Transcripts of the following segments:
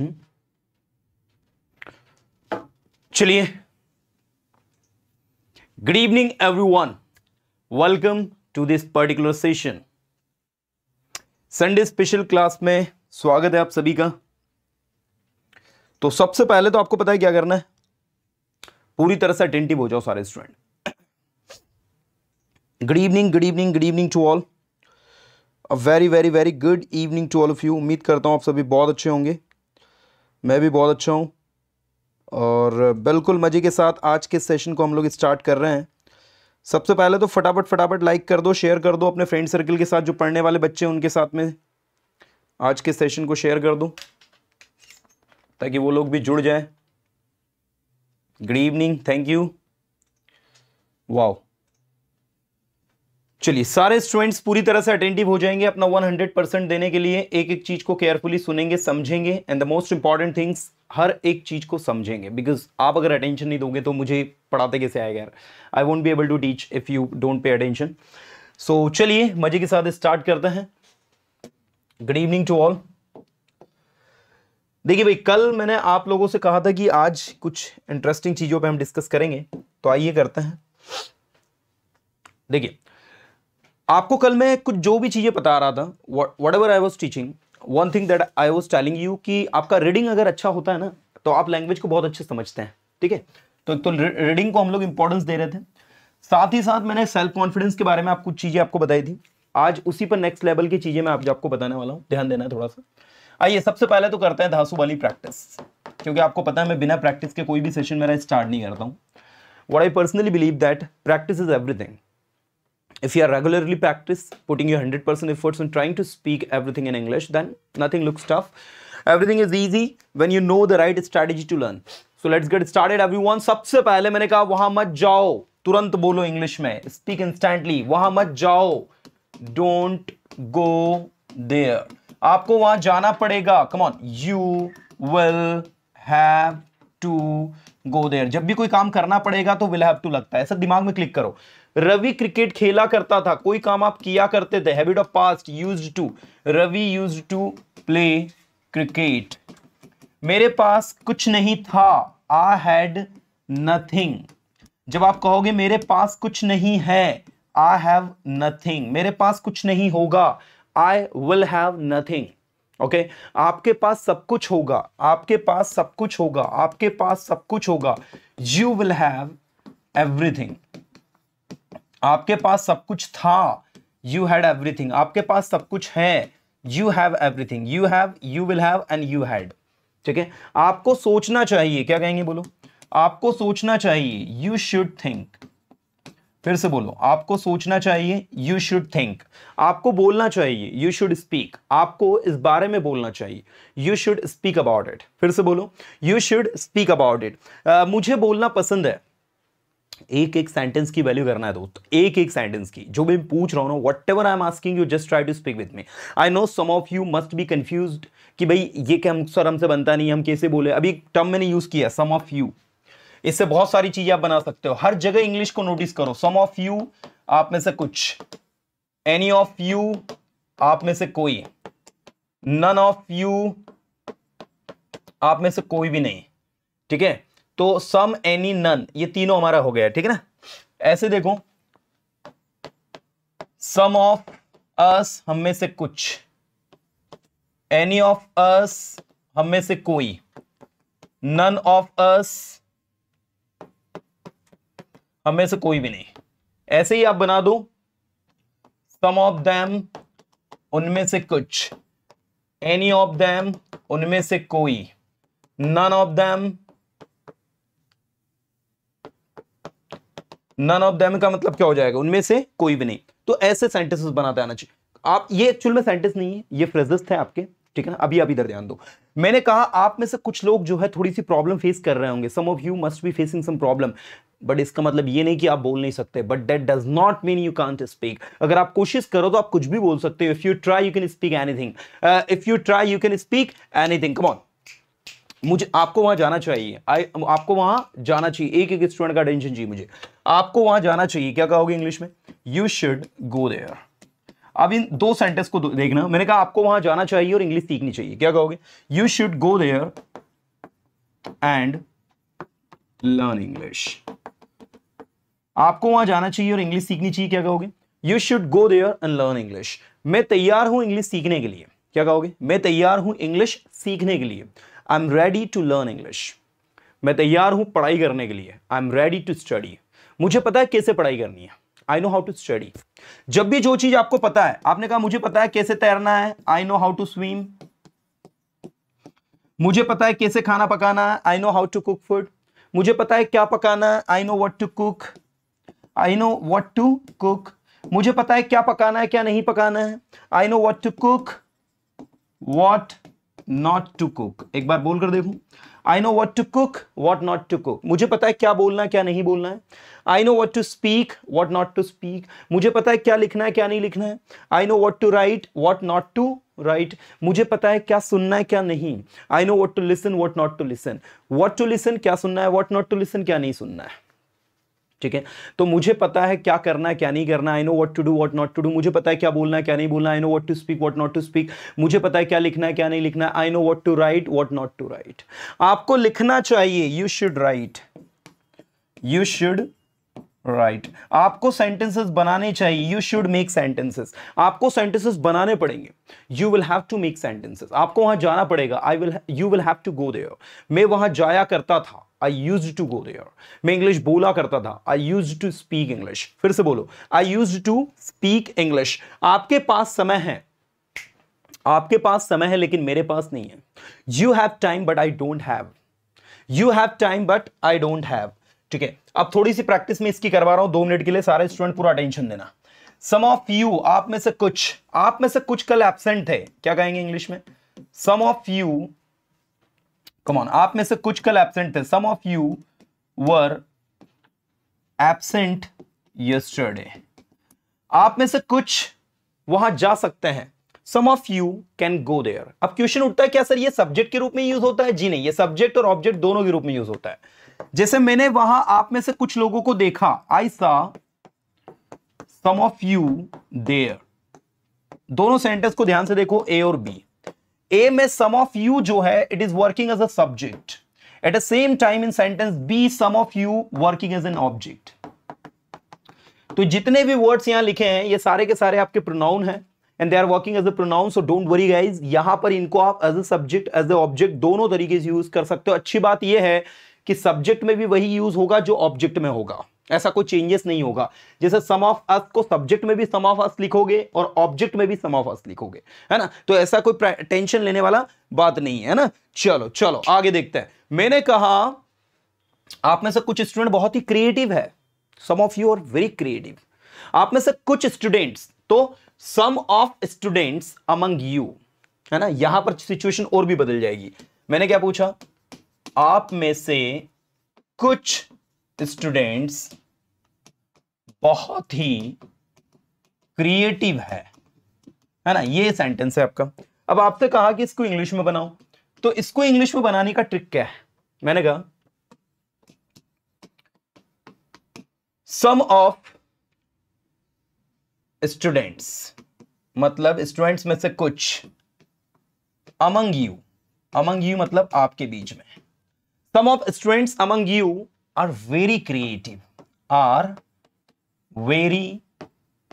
हम्म। चलिए good evening everyone welcome to this particular session Sunday special class में स्वागत है आप सभी का तो सबसे पहले तो आपको पता है क्या करना है पूरी तरह से अटेंटिव हो जाओ सारे student good evening good evening good evening to all a very very very good evening to all of you उम्मीद करता हूं आप सभी बहुत अच्छे होंगे मैं भी बहुत अच्छा हूँ और बिल्कुल मज़े के साथ आज के सेशन को हम लोग स्टार्ट कर रहे हैं सबसे पहले तो फटाफट फटाफट लाइक कर दो शेयर कर दो अपने फ्रेंड सर्कल के साथ जो पढ़ने वाले बच्चे हैं उनके साथ में आज के सेशन को शेयर कर दो ताकि वो लोग भी जुड़ जाएं good evening thank you wow चलिए सारे स्टूडेंट्स पूरी तरह से अटेंटिव हो जाएंगे अपना 100 परसेंट देने के लिए एक एक चीज को केयरफुली सुनेंगे समझेंगे and the most important things हर एक चीज को समझेंगे बिकॉज आप अगर अटेंशन नहीं दोगे तो मुझे पढ़ाते कैसे आएगा यार I won't be able to teach if you don't pay attention so चलिए मजे के साथ स्टार्ट करते हैं गुड इवनिंग टू ऑल देखिए भाई कल मैंने आप लोगों से कहा था कि आज कुछ इंटरेस्टिंग चीज़ों पर हम डिस्कस करेंगे तो आइए करते हैं देखिए आपको कल मैं कुछ जो भी चीज़ें बता रहा था whatever I was teaching one thing that I was telling you कि आपका रीडिंग अगर अच्छा होता है ना तो आप लैंग्वेज को बहुत अच्छे समझते हैं ठीक है तो तो रीडिंग को हम लोग इंपॉर्टेंस दे रहे थे साथ ही साथ मैंने सेल्फ कॉन्फिडेंस के बारे में आप कुछ चीज़ें आपको बताई थी आज उसी पर नेक्स्ट लेवल की चीज़ें मैं आप आपको बताने वाला हूँ ध्यान देना है थोड़ा सा आइए सबसे पहले तो करते हैं धासू वाली प्रैक्टिस क्योंकि आपको पता है मैं बिना प्रैक्टिस के कोई भी सेशन मेरा स्टार्ट नहीं करता हूँ what I personally believe that practice is everything if you are regularly practice putting your 100% efforts on trying to speak everything in english then nothing looks tough everything is easy when you know the right strategy to learn so let's get started everyone सबसे पहले मैंने कहा वहां मत जाओ तुरंत बोलो English में स्पीक इंस्टेंटली वहां मत जाओ डोंट गो देयर आपको वहां जाना पड़ेगा on you will have to go there जब भी कोई काम करना पड़ेगा तो will have to लगता है ऐसा दिमाग में click करो रवि क्रिकेट खेला करता था कोई काम आप किया करते थे habit of past use to Ravi use to play cricket मेरे पास कुछ नहीं था आई हैड नथिंग जब आप कहोगे मेरे पास कुछ नहीं है आई हैव नथिंग मेरे पास कुछ नहीं होगा I will have nothing okay आपके पास सब कुछ होगा आपके पास सब कुछ होगा आपके पास सब कुछ होगा यू विल हैव एवरीथिंग आपके पास सब कुछ था यू हैड एवरीथिंग आपके पास सब कुछ है you have everything you have you will have and you had ठीक है आपको सोचना चाहिए क्या कहेंगे बोलो आपको सोचना चाहिए यू शुड थिंक फिर से बोलो आपको सोचना चाहिए यू शुड थिंक आपको बोलना चाहिए यू शुड स्पीक आपको इस बारे में बोलना चाहिए you should speak about it फिर से बोलो you should speak about it मुझे बोलना पसंद है एक एक सेंटेंस की वैल्यू करना है दोस्त तो, तो एक एक सेंटेंस की जो भी मैं पूछ रहा हूँ ना whatever I am asking you just try to speak with me I know some of you must be confuse कि भाई ये क्या हम सर हमसे बनता नहीं हम कैसे बोले अभी टर्म मैंने यूज़ किया सम ऑफ यू इससे बहुत सारी चीज़ें आप बना सकते हो हर जगह इंग्लिश को नोटिस करो सम ऑफ यू आप में से कुछ एनी ऑफ यू आप में से कोई नन ऑफ यू आप में से कोई भी नहीं ठीक है तो सम एनी नन ये तीनों हमारा हो गया ठीक है ना ऐसे देखो सम ऑफ अस हम में से कुछ एनी ऑफ अस हम में से कोई नन ऑफ अस हम में से कोई भी नहीं ऐसे ही आप बना दो सम ऑफ दैम उनमें से कुछ एनी ऑफ दैम उनमें से कोई none of them none of them का मतलब क्या हो जाएगा उनमें से कोई भी नहीं तो ऐसे सेंटेंस बनाते आना चाहिए आप ये एक्चुअल में सेंटेंस नहीं है ये फ्रेजेस थे आपके ठीक है ना अभी आप इधर ध्यान दो मैंने कहा आप में से कुछ लोग जो है थोड़ी सी प्रॉब्लम फेस कर रहे होंगे some of you must be facing some problem but इसका मतलब ये नहीं कि आप बोल नहीं सकते but that does not mean you can't speak अगर आप कोशिश करो तो आप कुछ भी बोल सकते हो if you try you can speak anything if you try you can speak anything come on मुझे आपको वहां जाना चाहिए आई आपको वहां जाना चाहिए एक एक स्टूडेंट का अटेंशन चाहिए मुझे आपको वहां जाना चाहिए क्या कहोगे इंग्लिश में यू शुड गो देयर अब इन दो सेंटेंस को देखना मैंने कहा आपको वहां जाना चाहिए और इंग्लिश सीखनी चाहिए क्या कहोगे you should go there and learn English आपको वहां जाना चाहिए और इंग्लिश सीखनी चाहिए क्या कहोगे you should go there and learn English मैं तैयार हूं इंग्लिश सीखने के लिए क्या कहोगे मैं तैयार हूं इंग्लिश सीखने के लिए I am ready to learn English मैं तैयार हूँ पढ़ाई करने के लिए I am ready to study मुझे पता है कैसे पढ़ाई करनी है I know how to study जब भी जो चीज आपको पता है आपने कहा मुझे पता है कैसे तैरना है I know how to swim मुझे पता है कैसे खाना पकाना है I know how to cook food मुझे पता है क्या पकाना है I know what to cook I know what to cook मुझे पता है क्या पकाना है क्या नहीं पकाना है I know what to cook what not to cook एक बार बोल कर देखूं I know what to cook what not to cook मुझे पता है क्या बोलना है क्या नहीं बोलना है I know what to speak what not to speak मुझे पता है क्या लिखना है क्या नहीं लिखना है I know what to write what not to write मुझे पता है क्या सुनना है क्या नहीं I know what to listen what not to listen what to listen क्या सुनना है वॉट नॉट टू लिसन क्या नहीं सुनना है ठीक है तो मुझे पता है क्या करना है क्या नहीं करना I know what to do what not to do मुझे पता है क्या बोलना है क्या नहीं बोलना I know what to speak what not to speak मुझे पता है क्या लिखना है क्या नहीं लिखना I know what to write what not to write आपको लिखना चाहिए you should write you should write right. आपको सेंटेंसेस बनाने चाहिए यू शुड मेक सेंटेंसेस आपको सेंटेंसेस बनाने पड़ेंगे you will have to make sentences आपको वहां जाना पड़ेगा I will you will have to go there मैं वहां जाया करता था I use to go there मैं इंग्लिश बोला करता था I use to speak English फिर से बोलो I use to speak English आपके पास समय है आपके पास समय है लेकिन मेरे पास नहीं है you have time but I don't have you have time but I don't have ठीक है अब थोड़ी सी प्रैक्टिस में इसकी करवा रहा हूं दो मिनट के लिए सारे स्टूडेंट पूरा अटेंशन देना सम ऑफ यू आप में से कुछ आप में से कुछ कल एबसेंट थे क्या कहेंगे इंग्लिश में सम ऑफ यू कमॉन आप में से कुछ कल एबसेंट थे some of you were absent yesterday आप में से कुछ वहां जा सकते हैं some of you can go there अब क्वेश्चन उठता है क्या सर ये सब्जेक्ट के रूप में यूज होता है जी नहीं ये सब्जेक्ट और ऑब्जेक्ट दोनों के रूप में यूज होता है जैसे मैंने वहां आप में से कुछ लोगों को देखा I saw some of you there दोनों सेंटेंस को ध्यान से देखो ए और बी ए में सम ऑफ यू जो है it is working as a subject at the same time in sentence B some of you working as an object तो जितने भी वर्ड्स यहां लिखे हैं ये सारे के सारे आपके प्रोनाउन हैं and they are working as a pronoun so don't worry guys यहां पर इनको आप as a subject as a object दोनों तरीके से यूज कर सकते हो अच्छी बात यह है कि सब्जेक्ट में भी वही यूज होगा जो ऑब्जेक्ट में होगा ऐसा कोई चेंजेस नहीं होगा जैसे सम ऑफ अस को सब्जेक्ट में भी सम ऑफ अस लिखोगे और ऑब्जेक्ट में भी सम ऑफ अस लिखोगे है ना तो ऐसा कोई टेंशन लेने वाला बात नहीं है ना चलो चलो आगे देखते हैं मैंने कहा आप में से कुछ स्टूडेंट बहुत ही क्रिएटिव है some of you are very creative आप में से कुछ स्टूडेंट्स तो some of students among you है ना यहां पर सिचुएशन और भी बदल जाएगी मैंने क्या पूछा आप में से कुछ स्टूडेंट्स बहुत ही क्रिएटिव है है ना ये सेंटेंस है आपका अब आपसे कहा कि इसको इंग्लिश में बनाओ तो इसको इंग्लिश में बनाने का ट्रिक क्या है मैंने कहा सम ऑफ स्टूडेंट्स मतलब स्टूडेंट्स में से कुछ अमंग यू अमंग यू मतलब आपके बीच में some of students among you are very creative are very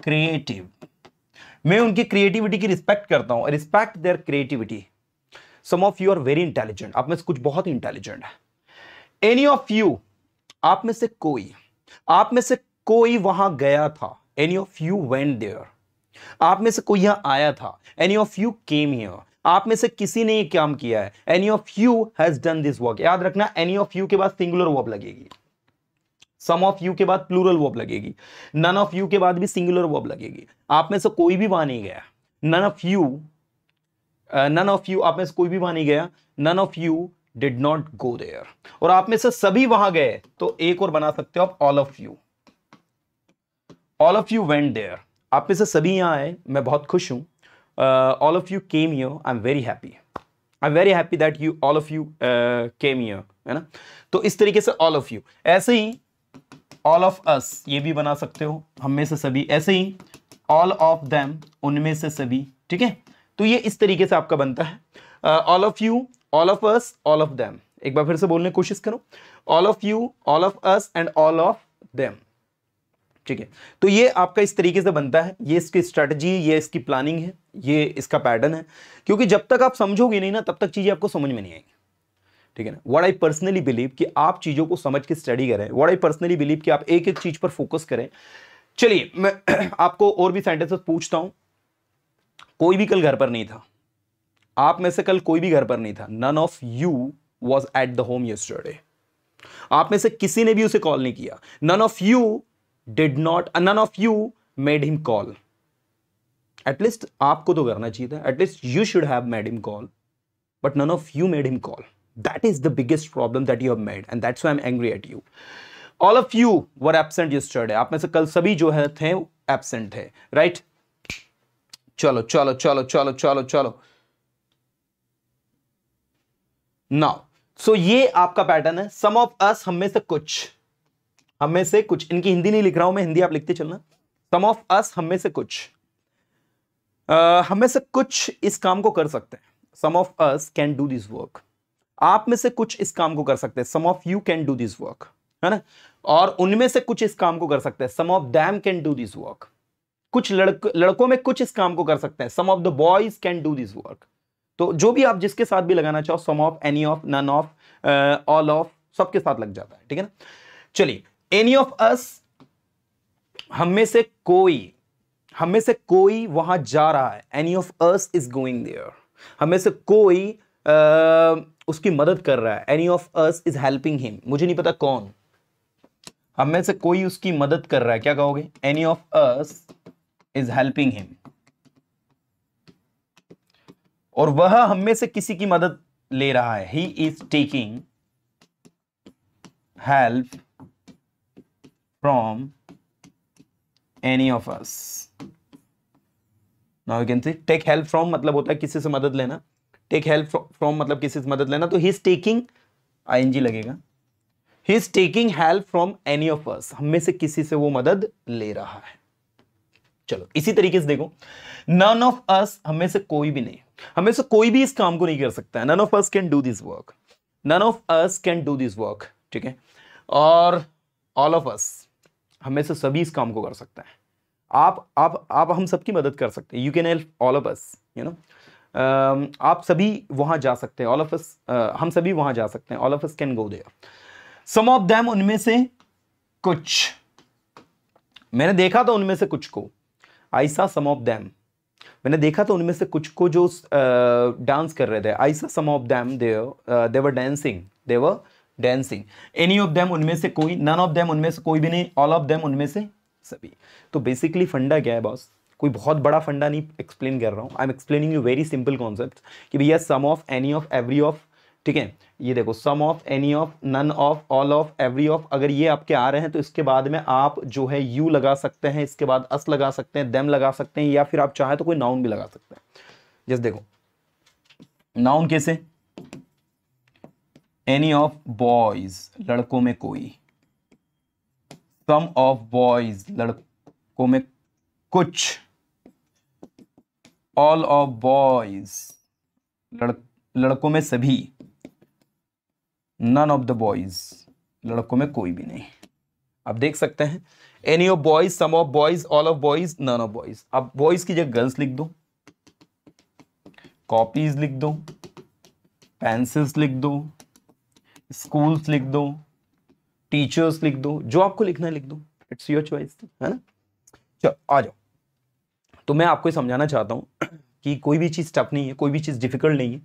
creative मैं उनकी क्रिएटिविटी की रिस्पेक्ट करता हूं respect their creativity some of you are very intelligent आप में से कुछ बहुत ही इंटेलिजेंट है एनी ऑफ यू आप में से कोई आप में से कोई वहां गया था any of you went there आप में से कोई यहां आया था any of you came here आप में से किसी ने ये काम किया है any of you has done this work याद रखना एनी ऑफ यू के बाद सिंगुलर वर्ब लगेगी सम ऑफ यू के बाद प्लूरल वर्ब लगेगी नन ऑफ यू के बाद भी सिंगुलर वर्ब लगेगी आप में से कोई भी वहां नहीं गया none of you none of you आप में से कोई भी वहां नहीं गया none of you did not go there और आप में से सभी वहां गए तो एक और बना सकते हो आप all of you all of you went there आप में से सभी यहां आए मैं बहुत खुश हूं all of you came here. I'm very happy. I am very happy that you all of you came here है ना तो इस तरीके से ऑल ऑफ यू ऐसे ही ऑल ऑफ अस ये भी बना सकते हो हम में से सभी ऐसे ही ऑल ऑफ देम उनमें से सभी ठीक है तो ये इस तरीके से आपका बनता है all of you all of us all of them एक बार फिर से बोलने की कोशिश करो all of you all of us and all of them ठीक है तो ये आपका इस तरीके से बनता है ये इसकी स्ट्रेटजी ये इसकी प्लानिंग है ये इसका पैटर्न है क्योंकि जब तक आप समझोगे नहीं ना तब तक चीज़ें आपको समझ में नहीं आएंगी ठीक है ना वट आई पर्सनली बिलीव कि आप चीज़ों को समझ के स्टडी करें वट आई पर्सनली बिलीव कि आप एक एक चीज़ पर फोकस करें चलिए मैं आपको और भी सेंटेंसेस पूछता हूं कोई भी कल घर पर नहीं था आप में से कल कोई भी घर पर नहीं था none of you was at the home yesterday आप में से किसी ने भी उसे कॉल नहीं किया none of you did not none of you made him call at least आपको तो करना चाहिए था at least you should have made him call but none of you made him call that is the biggest problem that you have made and that's I am angry at you all of you were absent yesterday आप में से कल सभी जो है थे absent थे right चलो चलो चलो चलो चलो चलो नाउ सो ये आपका पैटर्न है सम ऑफ अस हम में से कुछ हम में से कुछ इनकी हिंदी नहीं लिख रहा हूं मैं हिंदी आप लिखते चलना सम ऑफ अस हम में से कुछ uh, हम में से कुछ इस काम को कर सकते हैं some of us can do this work आप में से कुछ इस काम को कर सकते हैं some of you can do this work है ना और उनमें से कुछ इस काम को कर सकते हैं some of them can do this work कुछ लड़क लड़कों में कुछ इस काम को कर सकते हैं some of the boys can do this work तो जो भी आप जिसके साथ भी लगाना चाहो some of any of none of all of सबके साथ लग जाता है ठीक है ना चलिए एनी ऑफ अस हम में से कोई हम में से कोई वहां जा रहा है any of us is going there हमें से कोई आ, उसकी मदद कर रहा है any of us is helping him मुझे नहीं पता कौन हम में से कोई उसकी मदद कर रहा है क्या कहोगे any of us is helping him और वह हम में से किसी की मदद ले रहा है he is taking help from any of us. Now you can see take help from मतलब होता है किसी से मदद लेना टेक हेल्प फ्रॉम मतलब किसी से मदद लेना तो he is taking I N G लगेगा he is taking help from any of us हम में से किसी से वो मदद ले रहा है चलो इसी तरीके से देखो नन ऑफ अस हमें से कोई भी नहीं हमें से कोई भी इस काम को नहीं कर सकता है none of us can do this work none of us can do this work ठीक है और ऑल ऑफ अस हमें से सभी इस काम को कर सकते हैं आप आप आप हम सबकी मदद कर सकते हैं you can help all of us you know आप सभी वहाँ जा सकते हैं ऑल ऑफ अस हम सभी वहाँ जा सकते हैं all of us can go there some of them उनमें से कुछ मैंने देखा था उनमें से कुछ को सा सम ऑफ देम मैंने देखा था उनमें से कुछ को जो डांस uh, कर रहे थे आइसा some of them they were dancing they were dancing any of them उनमें से कोई नन ऑफ देम उनमें से कोई भी नहीं ऑल ऑफ देम उनमें से सभी तो बेसिकली फंडा क्या है बॉस कोई बहुत बड़ा फंडा नहीं एक्सप्लेन कर रहा हूँ I am explaining you very simple concept कि भैया some of any of every of ठीक है ये देखो some of any of none of all of every of अगर ये आपके आ रहे हैं तो इसके बाद में आप जो है यू लगा सकते हैं इसके बाद अस लगा सकते हैं देम लगा सकते हैं या फिर आप चाहें तो कोई नाउन भी लगा सकते हैं जैसे देखो नाउन कैसे एनी ऑफ बॉयज लड़कों में कोई सम ऑफ बॉयज लड़कों में कुछ ऑल ऑफ बॉयज लड़कों में सभी नन ऑफ द बॉयज लड़कों में कोई भी नहीं आप देख सकते हैं any of boys some of boys all of boys none of boys आप बॉयज की जगह गर्ल्स लिख दो कॉपीज लिख दो पेंसिल्स लिख दो स्कूल्स लिख दो टीचर्स लिख दो जो आपको लिखना है लिख दो इट्स योर चॉइस है ना चलो आ जाओ तो मैं आपको समझाना चाहता हूँ कि कोई भी चीज़ टफ नहीं है कोई भी चीज़ डिफिकल्ट नहीं है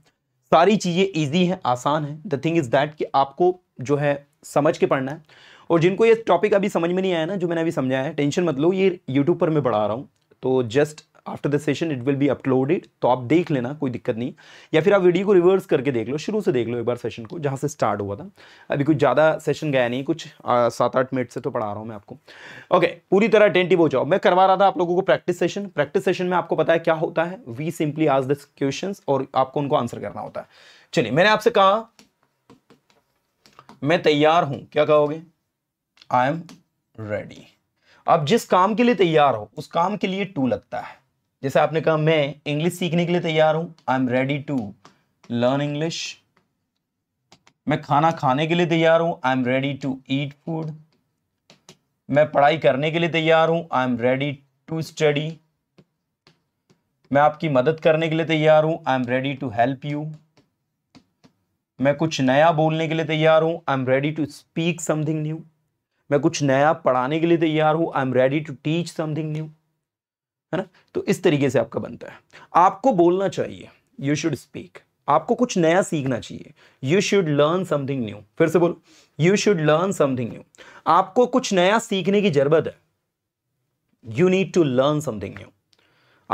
सारी चीज़ें ईजी हैं आसान है द थिंग इज़ दैट कि आपको जो है समझ के पढ़ना है और जिनको ये टॉपिक अभी समझ में नहीं आया ना जो मैंने अभी समझाया है टेंशन मत लो ये यूट्यूब पर मैं पढ़ा रहा हूँ तो just after the session it will be uploaded तो आप देख लेना कोई दिक्कत नहीं या फिर आप वीडियो को रिवर्स करके देख लो शुरू से देख लो एक बार सेशन को जहाँ से स्टार्ट हुआ था अभी कुछ ज़्यादा सेशन गया नहीं कुछ सात आठ मिनट से तो पढ़ा रहा हूँ मैं आपको ओके okay, पूरी तरह अटेंटिव हो जाओ मैं करवा रहा था आप लोगों को प्रैक्टिस सेशन प्रैक्टिस सेशन में आपको पता है क्या होता है we simply ask this question और आपको उनको आंसर करना होता है चलिए मैंने आपसे कहा मैं तैयार हूं क्या कहोगे आई एम रेडी आप जिस काम के लिए तैयार हो उस काम के लिए टू लगता है जैसे आपने कहा मैं इंग्लिश सीखने के लिए तैयार हूं I am ready to learn English मैं खाना खाने के लिए तैयार हूं I am ready to eat food मैं पढ़ाई करने के लिए तैयार हूं I am ready to study मैं आपकी मदद करने के लिए तैयार हूं I am ready to help you मैं कुछ नया बोलने के लिए तैयार हूं I am ready to speak something new मैं कुछ नया पढ़ाने के लिए तैयार हूं I am ready to teach something new है ना तो इस तरीके से आपका बनता है आपको बोलना चाहिए यू शुड स्पीक आपको कुछ नया सीखना चाहिए you should learn something new फिर से बोलो you should learn something new आपको कुछ नया सीखने की जरूरत है you need to learn something new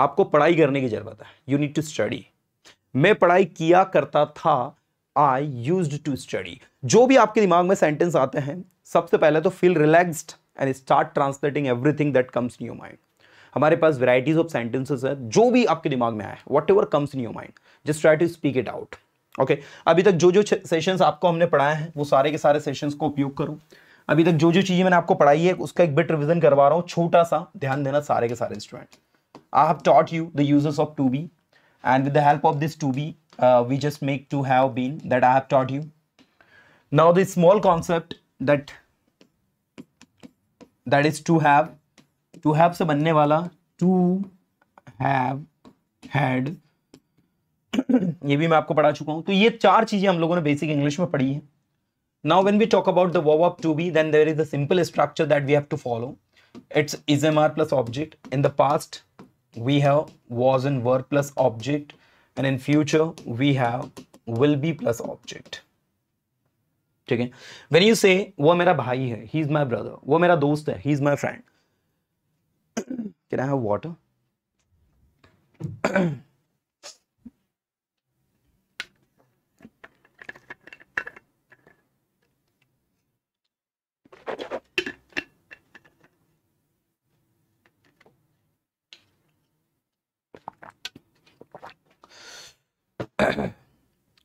आपको पढ़ाई करने की जरूरत है यू नीड टू स्टडी मैं पढ़ाई किया करता था आई यूज टू स्टडी जो भी आपके दिमाग में सेंटेंस आते हैं सबसे पहले तो feel relaxed and start translating everything that comes in your mind हमारे पास वेराइटीज ऑफ सेंटेंसेस है जो भी आपके दिमाग में आए whatever comes in your mind just try to speak it out okay अभी तक जो जो सेशंस आपको हमने पढ़ाए हैं वो सारे के सारे सेशंस को उपयोग करो अभी तक जो जो चीज़ें मैंने आपको पढ़ाई है उसका एक बिट रिविजन करवा रहा हूँ छोटा सा ध्यान देना सारे के सारे student I have taught you the users of to be and with the help of this to be we just make to have been that I have taught you now the small concept that that is to have to have से बनने वाला to have had ये भी मैं आपको पढ़ा चुका हूं तो ये चार चीज़ें हम लोगों ने बेसिक इंग्लिश में पढ़ी है now when we talk about the verb to be then there is the simple structure that we have to follow its is am are plus object in the past we have was and were plus object and in future we have will be plus object ठीक है when you से वो मेरा भाई है he is my brother वो मेरा दोस्त है he is my friend Can I have water?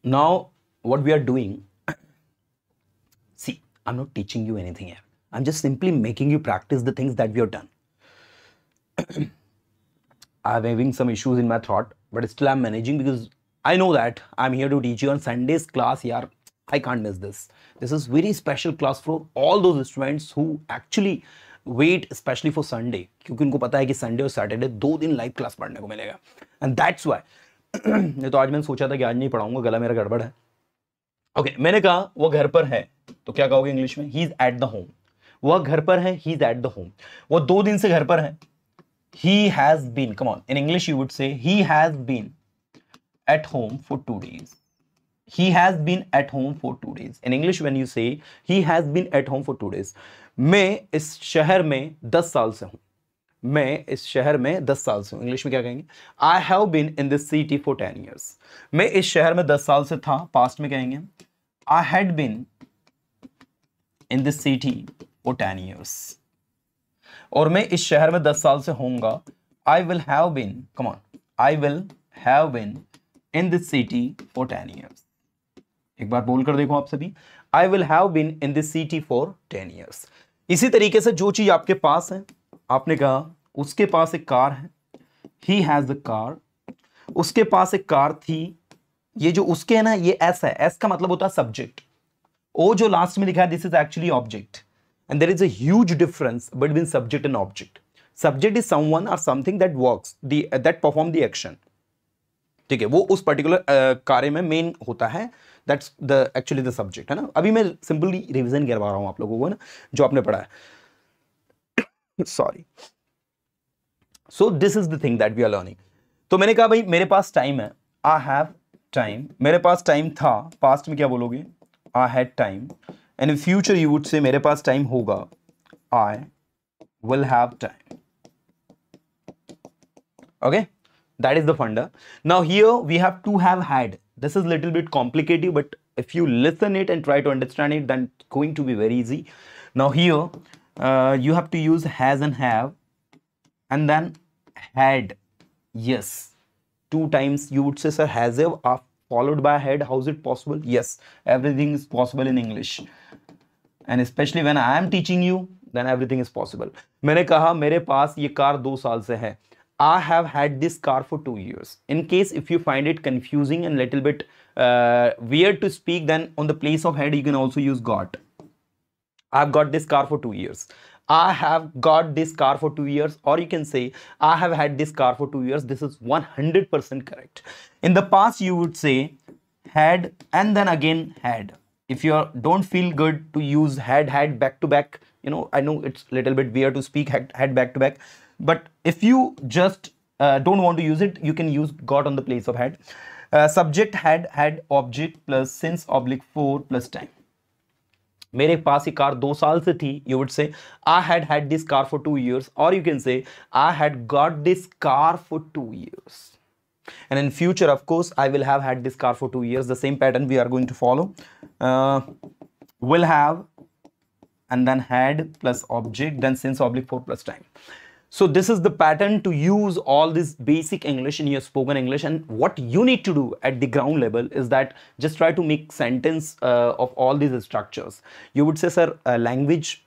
now what we are doing see i'm not teaching you anything here i'm just simply making you practice the things that we have done I'm having some issues in my throat, but still I'm managing because I know that I'm here to teach you on Sunday's class. Yar, I can't miss this. This is very special class for all those students who actually wait especially for Sunday. क्योंकि उनको पता है कि Sunday और Saturday दो दिन live class पढ़ने को मिलेगा that's why. वाई तो आज मैंने सोचा था कि आज नहीं पढ़ाऊंगा गला मेरा गड़बड़ है ओके okay, मैंने कहा वो घर पर है तो क्या कहोगे इंग्लिश में he is at the home वह घर पर है he is at the home वो दो दिन से घर पर है he has been come on in english you would say he has been at home for two days he has been at home for two days in english when you say he has been at home for two days main is shahar mein 10 saal se hu main is shahar mein 10 saal se hu english mein kya kahenge i have been in this city for 10 years main is shahar mein 10 saal se tha past mein kahenge i had been in this city for 10 years और मैं इस शहर में दस साल से होऊंगा I will have been come on I will have been in this city for ten years एक बार बोल कर देखो आप सभी I will have been in this city for ten years इसी तरीके से जो चीज़ आपके पास है आपने कहा उसके पास एक कार है ही हैज़ अ कार उसके पास एक कार थी ये जो उसके है ना ये एस है एस का मतलब होता है सब्जेक्ट ओ जो लास्ट में लिखा है this is actually object And there is a huge difference between subject and object. Subject is someone or something that works, the, uh, that perform the action. ठीक है वो उस पर्टिकुलर uh, कार्य में मेन होता है that's the actually the subject है ना अभी मैं सिंपली रिवीजन करवा रहा हूं आप लोगों को ना जो आपने पढ़ा है sorry so this is the thing that we are learning तो मैंने कहा भाई मेरे पास टाइम है आई हैव टाइम मेरे पास टाइम था पास्ट में क्या बोलोगे I had time and in future you would say मेरे time hoga I will have time okay that is the funder now here we have to have had this is little bit complicated but if you listen it and try to understand it then it's going to be very easy now here uh, you have to use has and have and then had yes two times you would say sir has have followed by had how is it possible yes everything is possible in english and especially when I am teaching you, then everything is possible. मैंने कहा मेरे पास ये car दो साल have had this car for two years. In case if you find it confusing and little bit uh, weird to speak, then on the place of head, you can also use got. I've got this car for two years. I have got this car for two years or you can say I have had this car for two years. This is 100% correct. In the past, you would say had and then again had if you don't feel good to use head head back to back you know i know it's a little bit weird to speak head, head back to back but if you just uh, don't want to use it you can use got on the place of head uh, subject had had object plus since oblique 4 plus time मेरे पास ये car दो साल से थी you would say I had had this car for two years और you can say I had got this car for two years and in future of course I will have had this car for two years the same pattern we are going to follow uh, will have and then had plus object then since oblique 4 plus time so this is the pattern to use all this basic English in your spoken English and what you need to do at the ground level is that just try to make sentence uh, of all these structures. You would say sir uh, language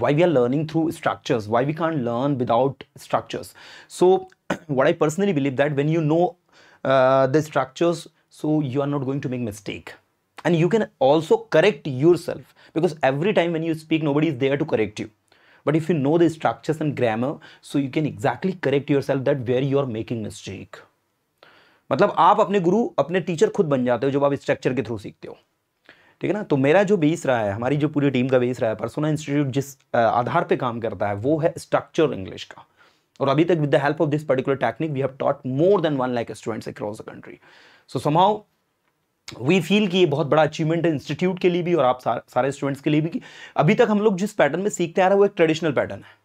why we are learning through structures why we can't learn without structures so what i personally believe that when you know uh, the structures so you are not going to make mistake and you can also correct yourself because every time when you speak nobody is there to correct you but if you know the structures and grammar so you can exactly correct yourself that where you are making mistake मतलब आप अपने गुरु अपने teacher खुद बन जाते हो जब आप स्ट्रक्चर के थ्रू सीखते हो ठीक है ना तो मेरा जो बेस रहा है हमारी जो पूरी टीम का बेस रहा है परसोना इंस्टीट्यूट जिस आधार पर काम करता है वो है स्ट्रक्चर इंग्लिश का और अभी तक with the help of this particular technique we have taught more than one like students across the country so समाउ वी फील कि ये बहुत बड़ा अचीवमेंट है इंस्टीट्यूट के लिए भी और आप सारे, सारे स्टूडेंट्स के लिए भी कि अभी तक हम लोग जिस पैटर्न में सीखते आ रहे हैं वो एक ट्रेडिशनल पैटर्न है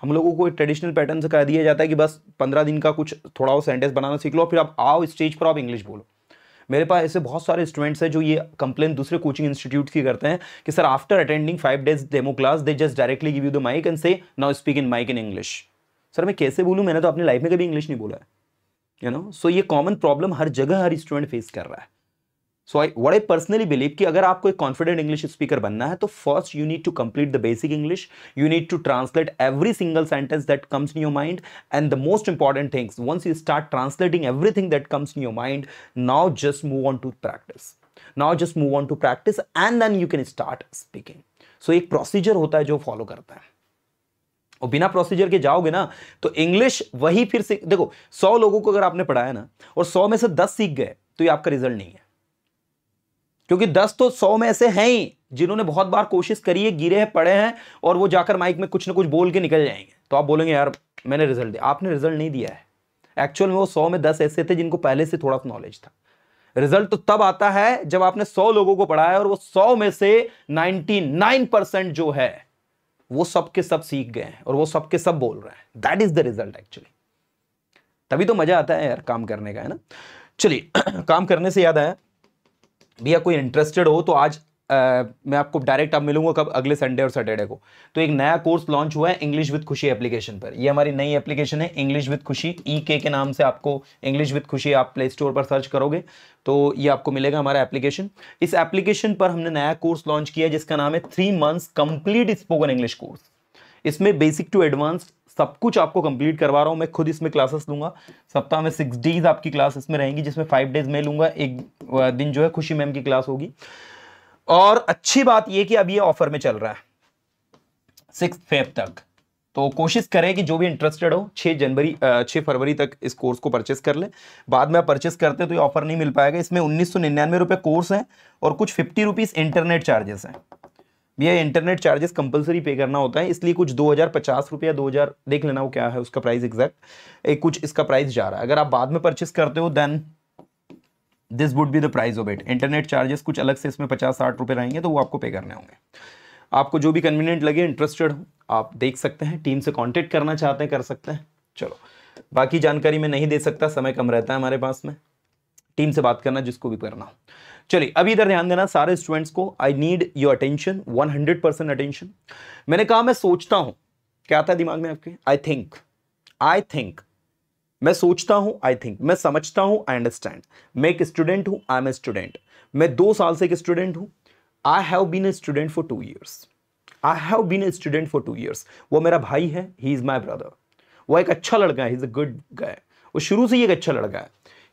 हम लोगों को एक ट्रेडिशनल पैटर्न से कह दिया जाता है कि बस पंद्रह दिन का कुछ थोड़ा वो सेंटेंस बनाना सीख लो फिर आप आओ स्टेज पर आप इंग्लिश बोलो मेरे पास ऐसे बहुत सारे स्टूडेंट्स हैं जो ये कंप्लेन दूसरे कोचिंग इंस्टीट्यूट की करते हैं कि sir after attending five days demo class they just directly give you the mic and say now speak in mic in English sir मैं कैसे बोलूँ मैंने तो अपनी लाइफ में कभी इंग्लिश नहीं बोला है यू नो सो ये कॉमन प्रॉब्लम हर जगह हर स्टूडेंट फेस कर रहा है so I what I personally believe कि अगर आपको एक कॉन्फिडेंट इंग्लिश स्पीकर बनना है तो first you need to complete the basic English you need to translate every single sentence that comes in your mind and the most important things once you start translating everything that comes in your mind now just move on to practice now just move on to practice and then you can start speaking so एक procedure होता है जो follow करता है और बिना procedure के जाओगे ना तो इंग्लिश वही फिर से देखो सौ लोगों को अगर आपने पढ़ाया ना और सौ में से दस सीख गए तो ये आपका रिजल्ट नहीं है क्योंकि दस तो सौ में ऐसे हैं ही जिन्होंने बहुत बार कोशिश करी है गिरे हैं पड़े हैं और वो जाकर माइक में कुछ ना कुछ बोल के निकल जाएंगे तो आप बोलेंगे यार मैंने रिजल्ट दिया आपने रिजल्ट नहीं दिया है एक्चुअल में वो सौ में दस ऐसे थे जिनको पहले से थोड़ा सा नॉलेज था रिजल्ट तो तब आता है जब आपने सौ लोगों को पढ़ाया और वो सौ में से नाइन्टी नाइन परसेंट जो है वो सबके सब सीख गए हैं और वो सबके सब बोल रहे हैं that is the result actually तभी तो मजा आता है यार काम करने का है ना चलिए काम करने से याद आया भैया कोई इंटरेस्टेड हो तो आज आ, मैं आपको डायरेक्ट आप मिलूंगा कब अगले संडे और सैटरडे को तो एक नया कोर्स लॉन्च हुआ है इंग्लिश विद खुशी एप्लीकेशन पर ये हमारी नई एप्लीकेशन है इंग्लिश विद खुशी ई के के नाम से आपको इंग्लिश विद खुशी आप प्ले स्टोर पर सर्च करोगे तो ये आपको मिलेगा हमारा एप्लीकेशन इस एप्लीकेशन पर हमने नया कोर्स लॉन्च किया जिसका नाम है three months complete spoken English course इसमें बेसिक टू एडवांस्ड सब कुछ आपको कंप्लीट करवा रहा हूँ मैं खुद इसमें क्लासेस लूंगा सप्ताह में सिक्स डेज आपकी क्लास इसमें रहेंगी जिसमें फाइव डेज मैं लूंगा एक दिन जो है खुशी मैम की क्लास होगी और अच्छी बात यह कि अब ये ऑफर में चल रहा है सिक्स फेब तक तो कोशिश करें कि जो भी इंटरेस्टेड हो 6 जनवरी 6 फरवरी तक इस कोर्स को परचेस कर लें बाद में आप परचेस करते हैं तो ये ऑफर नहीं मिल पाएगा इसमें उन्नीस सौ निन्यानवे रुपये कोर्स है और कुछ फिफ्टी रुपीज़ इंटरनेट चार्जेस हैं भैया इंटरनेट चार्जेस कंपलसरी पे करना होता है इसलिए कुछ दो हज़ार पचास रुपया दो हज़ार देख लेना वो क्या है उसका प्राइस एग्जैक्ट एक कुछ इसका प्राइस जा रहा है अगर आप बाद में परचेस करते हो then this would be the price of it internet charges कुछ अलग से इसमें पचास साठ रुपये रहेंगे तो वो आपको पे करने होंगे आपको जो भी कन्वीनियंट लगे इंटरेस्टेड हो आप देख सकते हैं टीम से कॉन्टेक्ट करना चाहते हैं कर सकते हैं चलो बाकी जानकारी मैं नहीं दे सकता समय कम रहता है हमारे पास में टीम से बात करना जिसको भी करना हो चलिए अभी इधर ध्यान देना सारे स्टूडेंट्स को I need your attention 100 percent attention मैंने कहा मैं सोचता हूं क्या आता है दिमाग में आपके आई थिंक आई थिंक मैं सोचता हूं आई थिंक मैं समझता हूं आई अंडरस्टैंड मैं एक स्टूडेंट हूं आई एम ए स्टूडेंट मैं दो साल से एक स्टूडेंट हूं I have been a student for two years I have been a student for two years वो मेरा भाई है ही इज़ माई ब्रदर वो एक अच्छा लड़का है इज़ अ गुड गाय वो शुरू से ही एक अच्छा लड़का है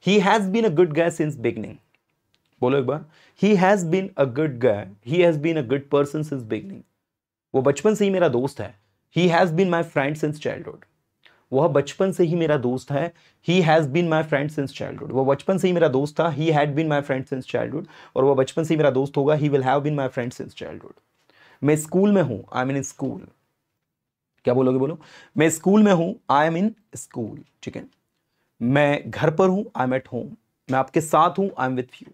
he has been a good guy since beginning बोलो एक बार he has been a good guy he has been a good person since beginning वो बचपन से ही मेरा दोस्त है he has been my friend since childhood वह बचपन से ही मेरा दोस्त है he has been my friend since childhood वह बचपन से ही मेरा दोस्त था he had been my friend since childhood और वह बचपन से ही मेरा दोस्त होगा he will have been my friend since childhood मैं स्कूल में हूँ आई मीन इन स्कूल क्या बोलोगे बोलो मैं स्कूल में हूँ आई एम इन स्कूल ठीक है मैं घर पर हूँ आई एम एट होम मैं आपके साथ हूँ आई एम विथ यू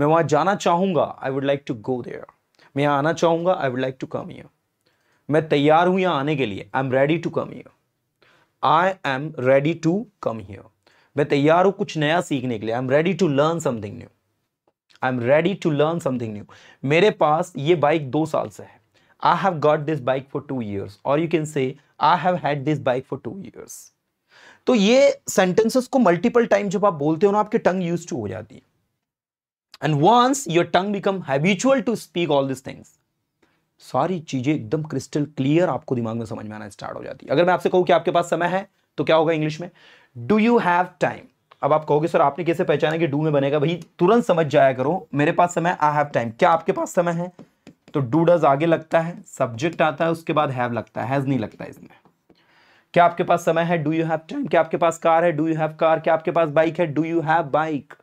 मैं वहाँ जाना चाहूँगा I would like to go there मैं यहाँ आना चाहूँगा I would like to come here मैं तैयार हूँ यहाँ आने के लिए I am ready to come here I am ready to come here मैं तैयार हूँ कुछ नया सीखने के लिए I am ready to learn something new I am ready to learn something new मेरे पास ये बाइक दो साल से है I have got this bike for two years और you can say I have had this bike for two years तो ये सेंटेंसेस को मल्टीपल टाइम जब आप बोलते हो ना आपकी टंग यूज टू हो जाती है and once your tongue become habitual to speak all this things सारी चीजें एकदम क्रिस्टल क्लियर आपको दिमाग में समझ में आना स्टार्ट हो जाती है अगर मैं आपसे कहूँ कि आपके पास समय है तो क्या होगा इंग्लिश में डू यू हैव टाइम अब आप कहोगे सर आपने कैसे पहचाना कि डू में बनेगा भाई तुरंत समझ जाया करो मेरे पास समय आई हैव टाइम क्या आपके पास समय है तो डू डज आगे लगता है सब्जेक्ट आता है उसके बाद हैव लगता है हैज नहीं लगता इसमें क्या आपके पास समय है डू यू हैव टाइम क्या आपके पास कार है डू यू हैव कार क्या आपके पास बाइक है डू यू हैव बाइक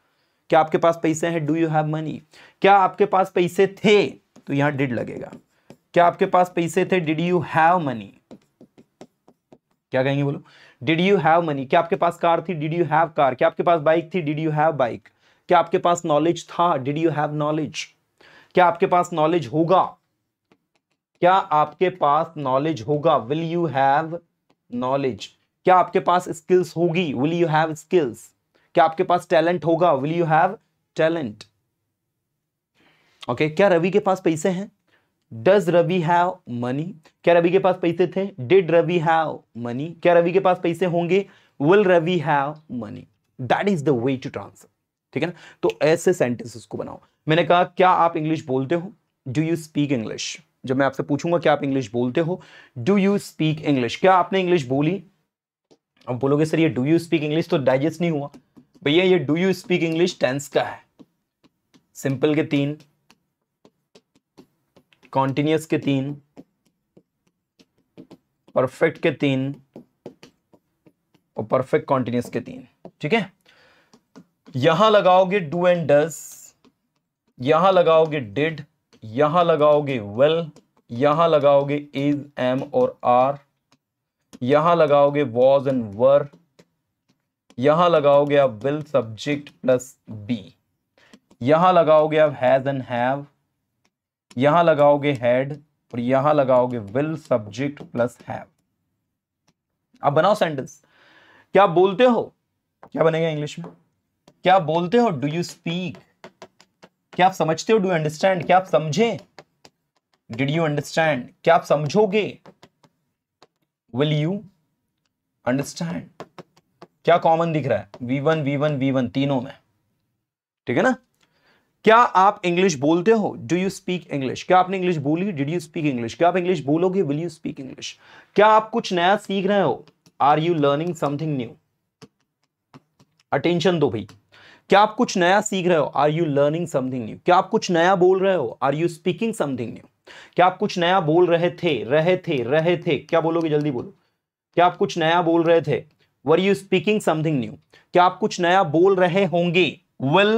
क्या आपके पास पैसे हैं डू यू हैव मनी क्या आपके पास पैसे थे तो यहां डिड लगेगा क्या आपके पास पैसे थे डिड यू हैव मनी क्या कहेंगे बोलो डिड यू हैव मनी क्या आपके पास कार थी डिड यू हैव कार क्या आपके पास बाइक थी डिड यू हैव बाइक क्या आपके पास नॉलेज था डिड यू हैव नॉलेज क्या आपके पास नॉलेज होगा क्या आपके पास नॉलेज होगा विल यू हैव नॉलेज क्या आपके पास स्किल्स होगी विल यू हैव स्किल्स क्या आपके पास टैलेंट होगा will you have talent okay क्या रवि के पास पैसे हैं डज रवि हैव मनी क्या रवि के पास पैसे थे डिड रवि हैव मनी क्या रवि के पास पैसे होंगे will Ravi have money that is the way to transfer ठीक है ना तो ऐसे सेंटेंसेस को बनाओ मैंने कहा क्या आप इंग्लिश बोलते हो डू यू स्पीक इंग्लिश जब मैं आपसे पूछूंगा क्या आप इंग्लिश बोलते हो डू यू स्पीक इंग्लिश क्या आपने इंग्लिश बोली अब बोलोगे सर ये डू यू स्पीक इंग्लिश तो डाइजेस्ट नहीं हुआ भैया ये do you speak English tense का है सिंपल के तीन कॉन्टिन्यूस के तीन परफेक्ट के तीन और परफेक्ट कॉन्टिन्यूस के तीन ठीक है यहां लगाओगे डू एंड डस यहां लगाओगे डिड यहां लगाओगे वेल well, यहां लगाओगे इज एम और आर यहां लगाओगे वॉज एंड वर यहां लगाओगे आप विल सब्जेक्ट प्लस बी यहां लगाओगे आप हैज एंड हैव यहां लगाओगे हैड और यहां लगाओगे विल सब्जेक्ट प्लस हैव अब बनाओ सेंटेंस क्या आप बोलते हो क्या बनेगा इंग्लिश में क्या आप बोलते हो डू यू स्पीक क्या आप समझते हो डू अंडरस्टैंड क्या आप समझे डिड यू अंडरस्टैंड क्या आप समझोगे विल यू अंडरस्टैंड क्या कॉमन दिख रहा है V one V one V one तीनों में ठीक है ना क्या आप इंग्लिश बोलते हो डू यू स्पीक इंग्लिश क्या आपने इंग्लिश बोली डिड यू स्पीक इंग्लिश क्या आप इंग्लिश बोलोगे विल यू स्पीक इंग्लिश क्या आप कुछ नया सीख रहे हो are you learning something new attention दो भाई क्या आप कुछ नया सीख रहे हो are you learning something new क्या आप कुछ नया बोल रहे हो are you speaking something new क्या आप कुछ नया बोल रहे थे रहे थे रहे थे क्या बोलोगे जल्दी बोलो क्या आप कुछ नया बोल रहे थे were you speaking something new क्या आप कुछ नया बोल रहे होंगे will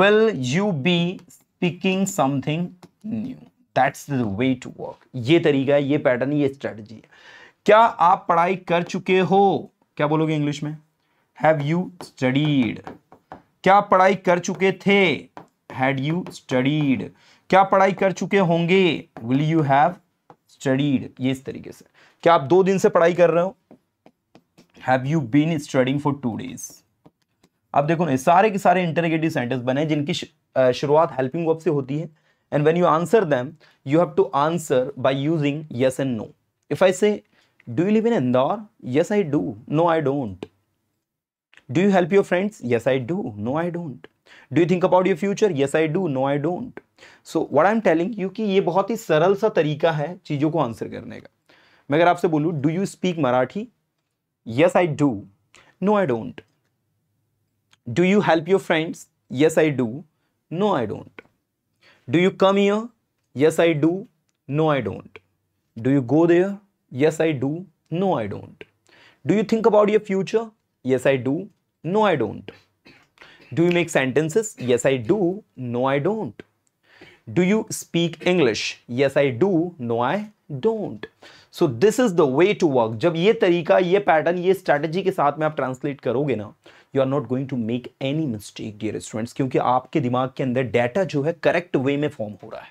will you be speaking something new that's the way to work ये तरीका है ये पैटर्न ये स्ट्रेटजी है क्या आप पढ़ाई कर चुके हो क्या बोलोगे इंग्लिश में हैव यू स्टडीड क्या पढ़ाई कर चुके थे हैड यू स्टडीड क्या पढ़ाई कर चुके होंगे विल यू हैव स्टडीड ये इस तरीके से क्या आप दो दिन से पढ़ाई कर रहे हो have you been studying for two days आप देखो ना सारे के सारे इंटरगेटिव सेंटेंस बने जिनकी शुरुआत हेल्पिंग वर्ब से होती है and when you answer them you have to answer by using yes and no if I say do you live in Indore yes I do no I don't do you help your friends yes I do no I don't do you think about your future yes I do no I don't so what I am telling you कि ये बहुत ही सरल सा तरीका है चीज़ों को answer करने का मैं अगर आपसे बोलूँ do you speak Marathi Yes, I do. No, I don't. Do you help your friends? Yes, I do. No, I don't. Do you come here? Yes, I do. No, I don't. Do you go there? Yes, I do. No, I don't. Do you think about your future? Yes, I do. No, I don't. Do you make sentences? Yes, I do. No, I don't. Do you speak English? Yes, I do. No, I don't. So this is the way to work जब ये तरीका ये pattern ये strategy के साथ में आप translate करोगे ना you are not going to make any mistake dear students क्योंकि आपके दिमाग के अंदर डाटा जो है करेक्ट वे में फॉर्म हो रहा है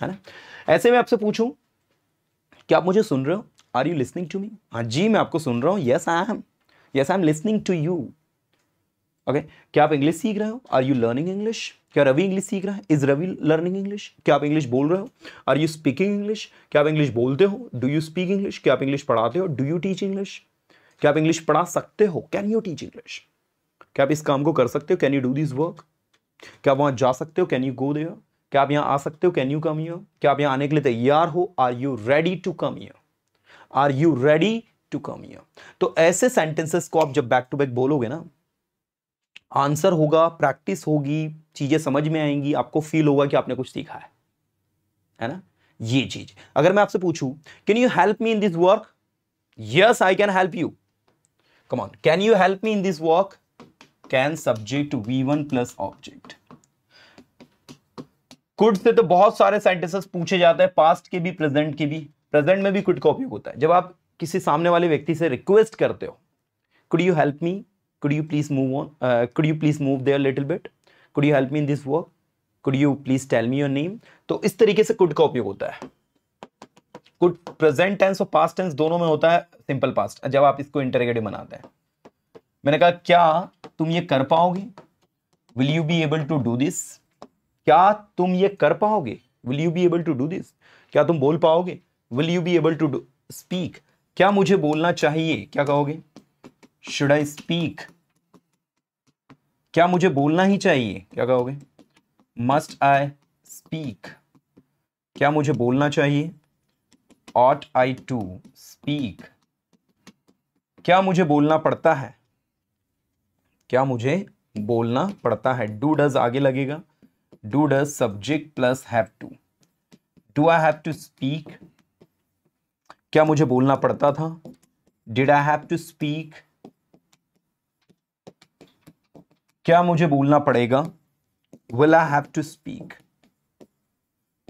है ना ऐसे में आपसे पूछूं क्या आप मुझे सुन रहे हो are you listening to me हाँ जी मैं आपको सुन रहा हूँ yes I am yes I am listening to you okay क्या आप इंग्लिश सीख रहे हो आर यू लर्निंग इंग्लिश क्या रवि इंग्लिश सीख रहा है इज रवि लर्निंग इंग्लिश क्या आप इंग्लिश बोल रहे हो आर यू स्पीकिंग इंग्लिश क्या आप इंग्लिश बोलते हो डू यू स्पीक इंग्लिश क्या आप इंग्लिश पढ़ाते हो डू यू टीच इंग्लिश क्या आप इंग्लिश पढ़ा सकते हो कैन यू टीच इंग्लिश क्या आप इस काम को कर सकते हो can you do this work क्या आप वहाँ जा सकते हो कैन यू गो देर क्या आप यहाँ आ सकते हो कैन यू कम यर क्या आप यहाँ आने के लिए तैयार हो are you ready to come here are you ready to come here तो ऐसे सेंटेंसेस को आप जब बैक टू बैक बोलोगे ना आंसर होगा प्रैक्टिस होगी चीज़ें समझ में आएंगी आपको फील होगा कि आपने कुछ सीखा है है ना ये चीज अगर मैं आपसे पूछूं can you help me in this work yes I can help you come on can you help me in this work can subject V one plus object could से तो बहुत सारे सेंटेंसेस पूछे जाते हैं पास्ट के भी प्रेजेंट के भी प्रेजेंट में भी कुड का उपयोग होता है जब आप किसी सामने वाले व्यक्ति से रिक्वेस्ट करते हो could you help me could you please move on uh, could you please move there a little bit could you help me in this work could you please tell me your name to is tarike se could ka upyog hota hai could present tense aur past tense dono mein hota hai simple past jab aap isko interrogative banate hain maine kaha kya tum ye kar paoge will you be able to do this kya tum ye kar paoge will you be able to do this kya tum bol paoge will you be able to do, speak क्या मुझे बोलना चाहिए क्या कहोगे should I speak क्या मुझे बोलना ही चाहिए क्या कहोगे मस्ट आई स्पीक क्या मुझे बोलना चाहिए ऑट आई टू स्पीक क्या मुझे बोलना पड़ता है क्या मुझे बोलना पड़ता है डू डज आगे लगेगा do does subject plus have to do I have to speak क्या मुझे बोलना पड़ता था did I have to speak क्या मुझे बोलना पड़ेगा will I have to speak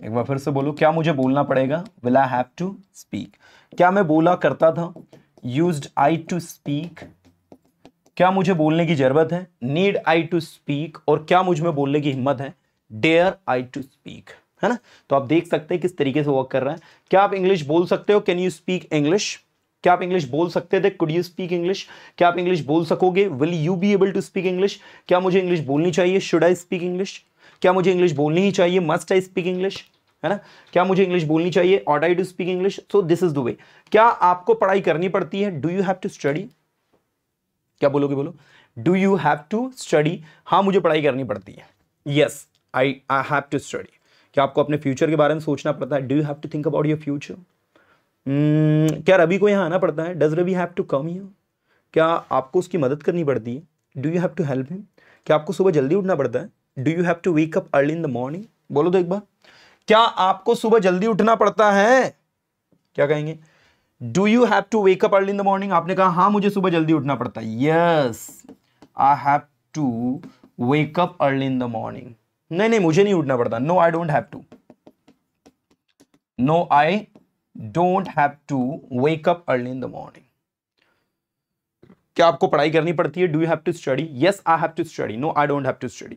एक बार फिर से बोलो क्या मुझे बोलना पड़ेगा will I have to speak क्या मैं बोला करता था यूज आई टू स्पीक क्या मुझे बोलने की जरूरत है नीड आई टू स्पीक और क्या मुझ में बोलने की हिम्मत है डेयर आई टू स्पीक है ना तो आप देख सकते हैं किस तरीके से वर्क कर रहा है क्या आप इंग्लिश बोल सकते हो कैन यू स्पीक इंग्लिश क्या आप इंग्लिश बोल सकते थे कुड यू स्पीक इंग्लिश क्या आप इंग्लिश बोल सकोगे will you be able to speak English क्या मुझे इंग्लिश बोलनी चाहिए शुड आई स्पीक इंग्लिश क्या मुझे इंग्लिश बोलनी ही चाहिए मस्ट आई स्पीक इंग्लिश है ना क्या मुझे इंग्लिश बोलनी चाहिए ought I to speak English so this is the way क्या आपको पढ़ाई करनी पड़ती है do you have to study क्या बोलोगे बोलो do you have to study हाँ मुझे पढ़ाई करनी पड़ती है yes I I have to study क्या आपको अपने फ्यूचर के बारे में सोचना पड़ता है do you have to think about your future hmm, क्या रवि को यहाँ आना पड़ता है does Ravi have to come you क्या आपको उसकी मदद करनी पड़ती है do you have to help him क्या आपको सुबह जल्दी उठना पड़ता है do you have to wake up early in the morning बोलो तो एक बार क्या आपको सुबह जल्दी उठना पड़ता है क्या कहेंगे do you have to wake up early in the morning आपने कहा हाँ मुझे सुबह जल्दी उठना पड़ता है yes I have to wake up early in the morning नहीं नहीं मुझे नहीं उठना पड़ता no I don't have to no I don't have to wake up early in the morning क्या आपको पढ़ाई करनी पड़ती है do you have to study yes I have to study no I don't have to study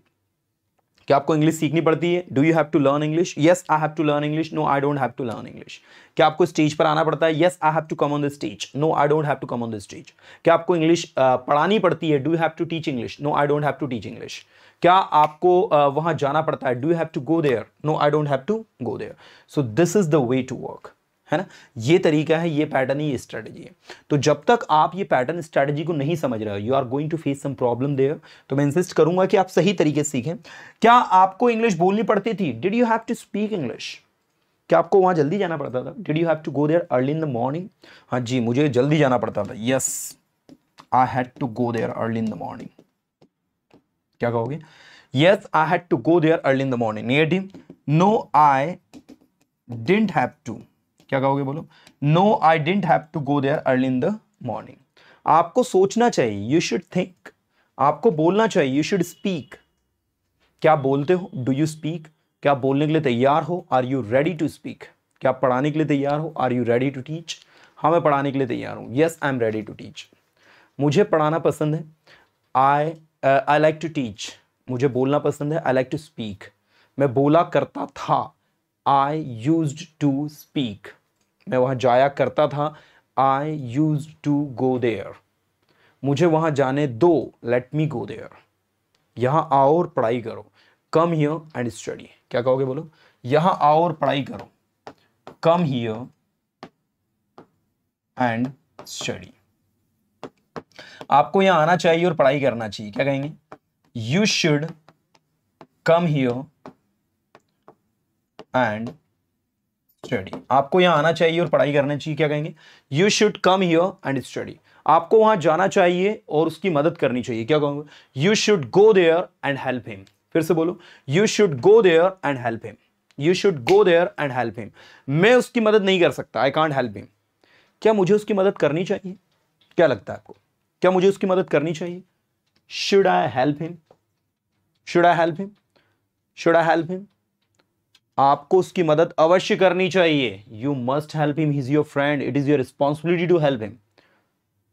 क्या आपको English सीखनी पड़ती है do you have to learn English yes I have to learn English no I don't have to learn English क्या आपको stage पर आना पड़ता है yes I have to come on the stage no I don't have to come on the stage क्या आपको English पढ़ानी पड़ती है do you have to teach English no I don't have to teach English क्या आपको वहां जाना पड़ता है do you have to go there no I don't have to go there so this is the way to work है ना ये तरीका है ये पैटर्न ही स्ट्रेटजी है तो जब तक आप ये पैटर्न स्ट्रेटजी को नहीं समझ रहे हो you are going to face some problem there तो मैं इंसिस्ट करूंगा कि आप सही तरीके से सीखें क्या आपको इंग्लिश बोलनी पड़ती थी did you have to speak English क्या आपको वहां जल्दी जाना पड़ता था did you have to go there early in the morning हाँ जी मुझे जल्दी जाना पड़ता था yes I had to go there early in the morning क्या कहोगे yes I had to go there early in the morning no I didn't have to क्या कहोगे बोलो no I didn't have to go there early in the morning आपको सोचना चाहिए you should think आपको बोलना चाहिए यू शुड स्पीक क्या बोलते हो डू यू स्पीक क्या बोलने के लिए तैयार हो are you ready to speak क्या पढ़ाने के लिए तैयार हो are you ready to teach हाँ मैं पढ़ाने के लिए तैयार हूँ yes I am ready to teach मुझे पढ़ाना पसंद है I I like to teach मुझे बोलना पसंद है आई लाइक टू स्पीक मैं बोला करता था आई यूज टू स्पीक मैं वहाँ जाया करता था I used to go there मुझे वहाँ जाने दो लेट मी गो देयर यहाँ आओ और पढ़ाई करो कम हियर एंड स्टडी क्या कहोगे बोलो यहाँ आओ और पढ़ाई करो कम हियर एंड स्टडी आपको यहाँ आना चाहिए और पढ़ाई करना चाहिए क्या कहेंगे you should come here and study आपको यहाँ आना चाहिए और पढ़ाई करना चाहिए क्या कहेंगे you should come here and study आपको वहाँ जाना चाहिए और उसकी मदद करनी चाहिए क्या कहूँगा you should go there and help him फिर से बोलो you should go there and help him you should go there and help him मैं उसकी मदद नहीं कर सकता आई कॉन्ट हेल्प हिम क्या मुझे उसकी मदद करनी चाहिए क्या लगता है आपको क्या मुझे उसकी मदद करनी चाहिए should I help him should I help him should I help him आपको उसकी मदद अवश्य करनी चाहिए you must help him is your friend it is your responsibility to help him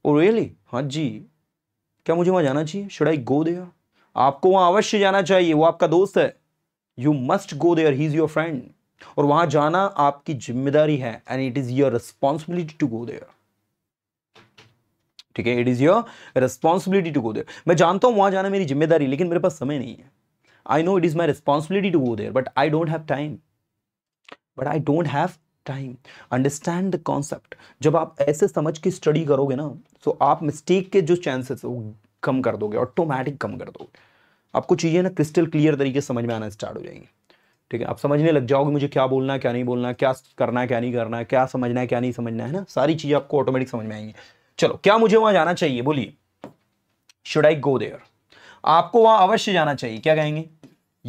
oh really हाँ जी क्या मुझे वहां जाना चाहिए शुड आई गो देयर आपको वहां अवश्य जाना चाहिए वो आपका दोस्त है you must go there he is your friend और वहां जाना आपकी जिम्मेदारी है and it is your responsibility to go there ठीक है it is your responsibility to go there मैं जानता हूं वहां जाना मेरी जिम्मेदारी लेकिन मेरे पास समय नहीं है I know it is my responsibility to go there, but I don't have time. But I don't have time understand the concept जब आप ऐसे समझ के स्टडी करोगे ना तो आप मिस्टेक के जो चांसेस है वो कम कर दोगे ऑटोमेटिक कम कर दोगे आपको चीज़ें ना क्रिस्टल क्लियर तरीके समझ में आना स्टार्ट हो जाएंगी ठीक है आप समझने लग जाओगे मुझे क्या बोलना है क्या नहीं बोलना है क्या करना है क्या नहीं करना है क्या समझना है क्या नहीं समझना है ना सारी चीज़ें आपको ऑटोमेटिक समझ में आएंगी चलो क्या मुझे वहाँ जाना चाहिए बोलिए शुड आई गो देयर आपको वहाँ अवश्य जाना चाहिए क्या कहेंगे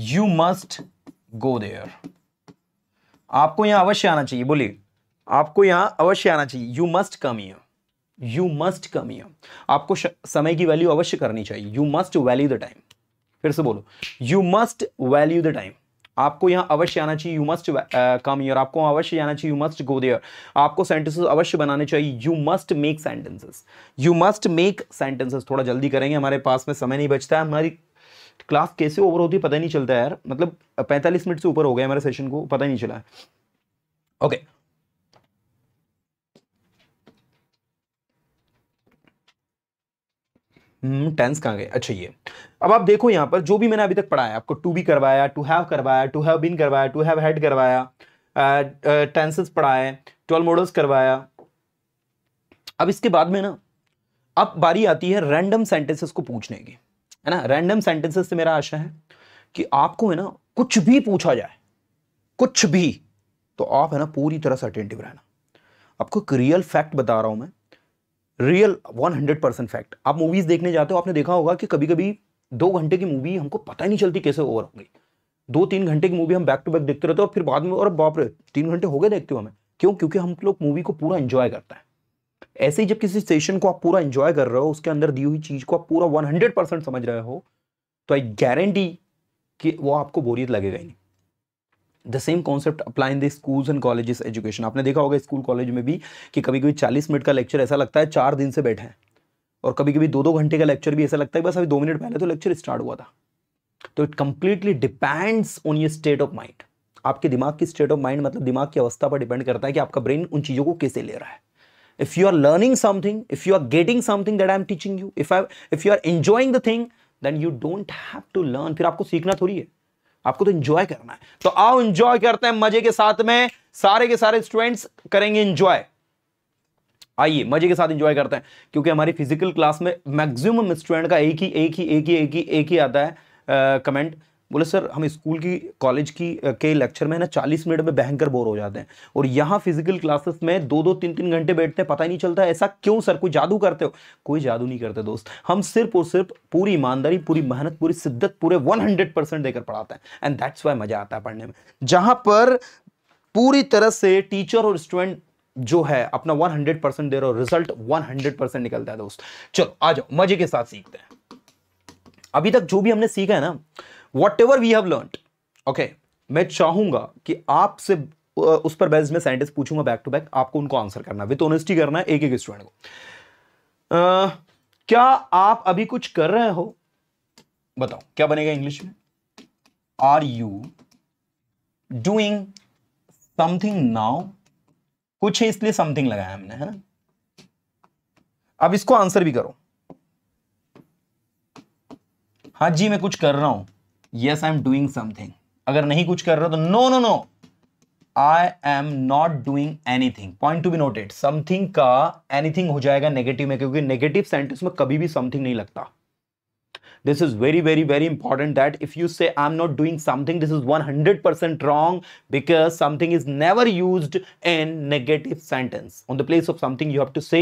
यू मस्ट गो देयर आपको यहां अवश्य आना चाहिए बोलिए आपको यहां अवश्य आना चाहिए you must come you you must come you आपको समय की वैल्यू अवश्य करनी चाहिए you must value the time फिर से बोलो you must value the time आपको यहां अवश्य आना चाहिए यू मस्ट कम यूर आपको अवश्य आना चाहिए यू मस्ट गो देयर आपको सेंटेंसेस अवश्य बनाने चाहिए you must make sentences you must make sentences थोड़ा जल्दी करेंगे हमारे पास में समय नहीं बचता है हमारी क्लास कैसे ओवर होती पता नहीं चलता यार मतलब पैंतालीस मिनट से ऊपर हो गया हमारे सेशन को पता ही नहीं चला ओके टेंस hmm, कहाँ गए अच्छा ये अब आप देखो यहाँ पर जो भी मैंने अभी तक पढ़ाया आपको टू बी करवाया टू हैव करवाया टू हैव बीन करवाया टू हैव हैड करवाया टेंसेस पढ़ाए ट्वेल्व मॉडल्स करवाया अब इसके बाद में ना अब बारी आती है रैंडम सेंटेंसेस को पूछने की है ना रैंडम सेंटेंसेस से मेरा आशा है कि आपको है ना कुछ भी पूछा जाए कुछ भी तो आप है ना पूरी तरह से अटेंटिव रहना आपको एक रियल फैक्ट बता रहा हूं मैं real one hundred percent fact आप मूवीज़ देखने जाते हो आपने देखा होगा कि कभी कभी दो घंटे की मूवी हमको पता ही नहीं चलती कैसे ओवर हो गई दो तीन घंटे की मूवी हम बैक टू बैक देखते रहते हो और फिर बाद में और बाप रे तीन घंटे हो गए देखते हो हमें क्यों क्योंकि हम लोग मूवी को पूरा इंजॉय करते हैं ऐसे ही जब किसी सेशन को आप पूरा एंजॉय कर रहे हो उसके अंदर दी हुई चीज़ को आप पूरा वन हंड्रेड परसेंट समझ रहे हो तो आई गारंटी कि वो आपको बोरियत लगेगा ही नहीं the same concept apply in the schools and colleges education आपने देखा होगा स्कूल कॉलेज में भी कि कभी कभी चालीस मिनट का लेक्चर ऐसा लगता है चार दिन से बैठे हैं और कभी कभी दो दो घंटे का लेक्चर भी ऐसा लगता है बस अभी दो मिनट पहले तो लेक्चर स्टार्ट हुआ था तो it completely depends on your state of mind आपके दिमाग की स्टेट ऑफ माइंड मतलब दिमाग की अवस्था पर डिपेंड करता है कि आपका ब्रेन उन चीज़ों को कैसे ले रहा है if you are learning something if you are getting something that i am teaching you if i if you are enjoying the thing then you don't have to learn fir aapko seekhna thodi hai आपको तो enjoy करना है तो आओ enjoy करते हैं मजे के साथ में सारे के सारे स्टूडेंट्स करेंगे एंजॉय आइए मजे के साथ एंजॉय करते हैं क्योंकि हमारी फिजिकल क्लास में मैक्सिमम स्टूडेंट का एक ही एक ही एक ही एक ही एक ही आता है कमेंट बोले सर हम स्कूल की कॉलेज की के लेक्चर में ना चालीस मिनट में भयंकर बोर हो जाते हैं और यहाँ फिजिकल क्लासेस में दो दो तीन तीन घंटे बैठते हैं पता ही नहीं चलता ऐसा क्यों सर कोई जादू करते हो कोई जादू नहीं करते दोस्त हम सिर्फ और सिर्फ पूरी ईमानदारी पूरी मेहनत पूरी शिद्दत पूरे वन हंड्रेड परसेंट देकर पढ़ाते हैं एंड दैट्स वाई मज़ा आता है पढ़ने में जहाँ पर पूरी तरह से टीचर और स्टूडेंट जो है अपना हंड्रेड परसेंट दे रहा हो रिजल्ट हंड्रेड परसेंट निकलता है दोस्त चलो आ जाओ मजे के साथ सीखते हैं अभी तक जो भी हमने सीखा है ना whatever we have learn okay मैं चाहूंगा कि आपसे उस पर बेस्ट में साइंटिस्ट पूछूंगा बैक टू बैक आपको उनको आंसर करना विथ ऑनेस्टी करना है एक एक स्टूडेंट को क्या आप अभी कुछ कर रहे हो बताओ क्या बनेगा इंग्लिश में are you doing something now कुछ है इसलिए समथिंग लगाया हमने है ना अब इसको आंसर भी करो हाँ जी मैं कुछ कर रहा हूं yes I am doing something अगर नहीं कुछ कर रहे हो तो no no no I am not doing anything point to be noted something का एनीथिंग हो जाएगा नेगेटिव में क्योंकि नेगेटिव सेंटेंस में कभी भी समथिंग नहीं लगता this is very very very important that if you say i'm not doing something this is 100% wrong because something is never used in negative sentence on the place of something you have to say